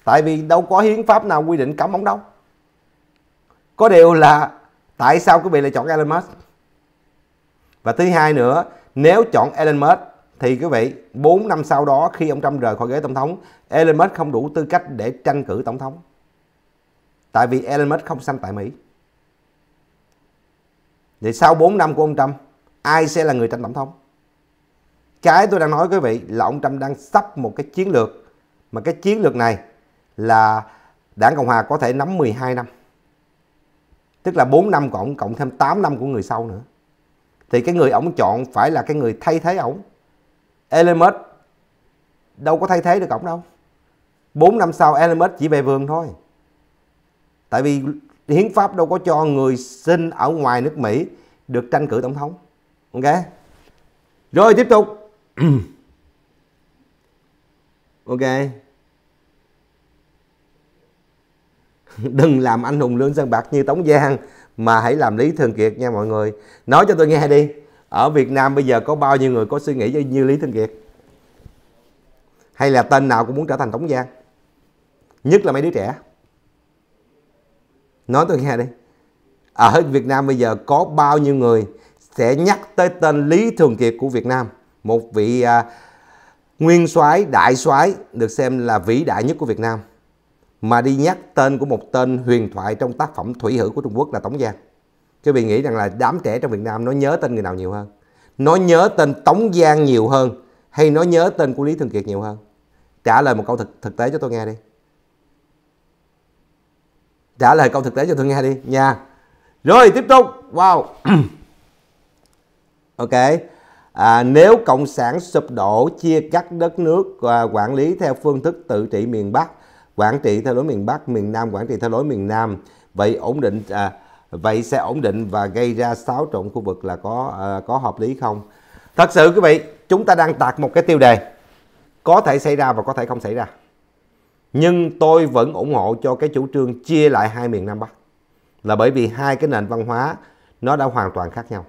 tại vì đâu có hiến pháp nào quy định cấm ông đâu có điều là tại sao quý vị lại chọn Elon Musk và thứ hai nữa nếu chọn Elon Musk thì quý vị 4 năm sau đó khi ông Trump rời khỏi ghế tổng thống Elon Musk không đủ tư cách để tranh cử tổng thống tại vì Elon Musk không sanh tại Mỹ Vậy sau 4 năm của ông Trump, ai sẽ là người tranh tổng thống? Cái tôi đang nói quý vị là ông Trump đang sắp một cái chiến lược mà cái chiến lược này là đảng Cộng Hòa có thể nắm 12 năm. Tức là 4 năm cộng cộng thêm 8 năm của người sau nữa. Thì cái người ông chọn phải là cái người thay thế ông. Elon đâu có thay thế được ông đâu. 4 năm sau Elon chỉ về vườn thôi. Tại vì thì hiến pháp đâu có cho người sinh ở ngoài nước Mỹ được tranh cử tổng thống. Ok. Rồi tiếp tục. ok. Đừng làm anh hùng lương sân bạc như Tống Giang mà hãy làm Lý Thường Kiệt nha mọi người. Nói cho tôi nghe đi. Ở Việt Nam bây giờ có bao nhiêu người có suy nghĩ như Lý Thường Kiệt? Hay là tên nào cũng muốn trở thành Tống Giang? Nhất là mấy đứa trẻ nói tôi nghe đi ở à, Việt Nam bây giờ có bao nhiêu người sẽ nhắc tới tên Lý Thường Kiệt của Việt Nam một vị à, nguyên soái đại soái được xem là vĩ đại nhất của Việt Nam mà đi nhắc tên của một tên huyền thoại trong tác phẩm thủy hữ của Trung Quốc là Tống Giang các vị nghĩ rằng là đám trẻ trong Việt Nam nó nhớ tên người nào nhiều hơn nó nhớ tên Tống Giang nhiều hơn hay nó nhớ tên của Lý Thường Kiệt nhiều hơn trả lời một câu thực, thực tế cho tôi nghe đi trả lời câu thực tế cho tôi nghe đi nha rồi tiếp tục wow ok à, nếu cộng sản sụp đổ chia cắt đất nước và quản lý theo phương thức tự trị miền bắc quản trị theo lối miền bắc miền nam quản trị theo lối miền nam vậy ổn định à, vậy sẽ ổn định và gây ra xáo trộn khu vực là có à, có hợp lý không thật sự quý vị chúng ta đang tạc một cái tiêu đề có thể xảy ra và có thể không xảy ra nhưng tôi vẫn ủng hộ cho cái chủ trương chia lại hai miền Nam Bắc là bởi vì hai cái nền văn hóa nó đã hoàn toàn khác nhau.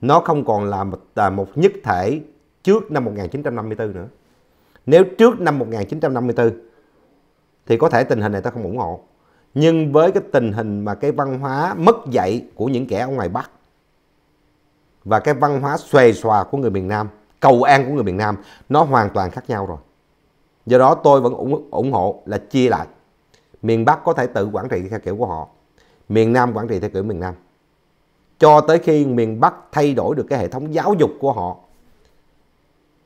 Nó không còn là một, là một nhất thể trước năm 1954 nữa. Nếu trước năm 1954 thì có thể tình hình này ta không ủng hộ. Nhưng với cái tình hình mà cái văn hóa mất dạy của những kẻ ở ngoài Bắc và cái văn hóa xòe xòa của người miền Nam, cầu an của người miền Nam nó hoàn toàn khác nhau rồi. Do đó tôi vẫn ủng, ủng hộ là chia lại. Miền Bắc có thể tự quản trị theo kiểu của họ. Miền Nam quản trị theo kiểu miền Nam. Cho tới khi miền Bắc thay đổi được cái hệ thống giáo dục của họ.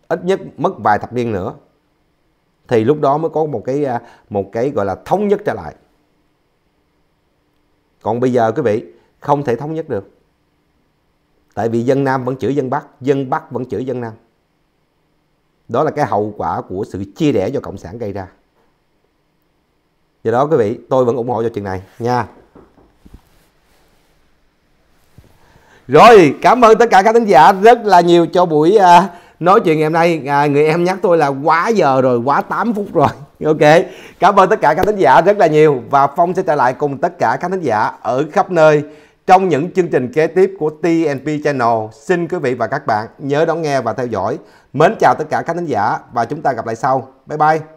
Ít nhất mất vài thập niên nữa. Thì lúc đó mới có một cái à, một cái gọi là thống nhất trở lại. Còn bây giờ quý vị không thể thống nhất được. Tại vì dân Nam vẫn chửi dân Bắc, dân Bắc vẫn chửi dân Nam. Đó là cái hậu quả của sự chia rẽ do Cộng sản gây ra. Do đó quý vị, tôi vẫn ủng hộ cho chuyện này nha. Rồi, cảm ơn tất cả các khán giả rất là nhiều cho buổi à, nói chuyện ngày hôm nay. À, người em nhắc tôi là quá giờ rồi, quá 8 phút rồi. Ok, cảm ơn tất cả các khán giả rất là nhiều và Phong sẽ trở lại cùng tất cả các khán giả ở khắp nơi trong những chương trình kế tiếp của TNP Channel, xin quý vị và các bạn nhớ đón nghe và theo dõi. Mến chào tất cả các khán giả và chúng ta gặp lại sau. Bye bye!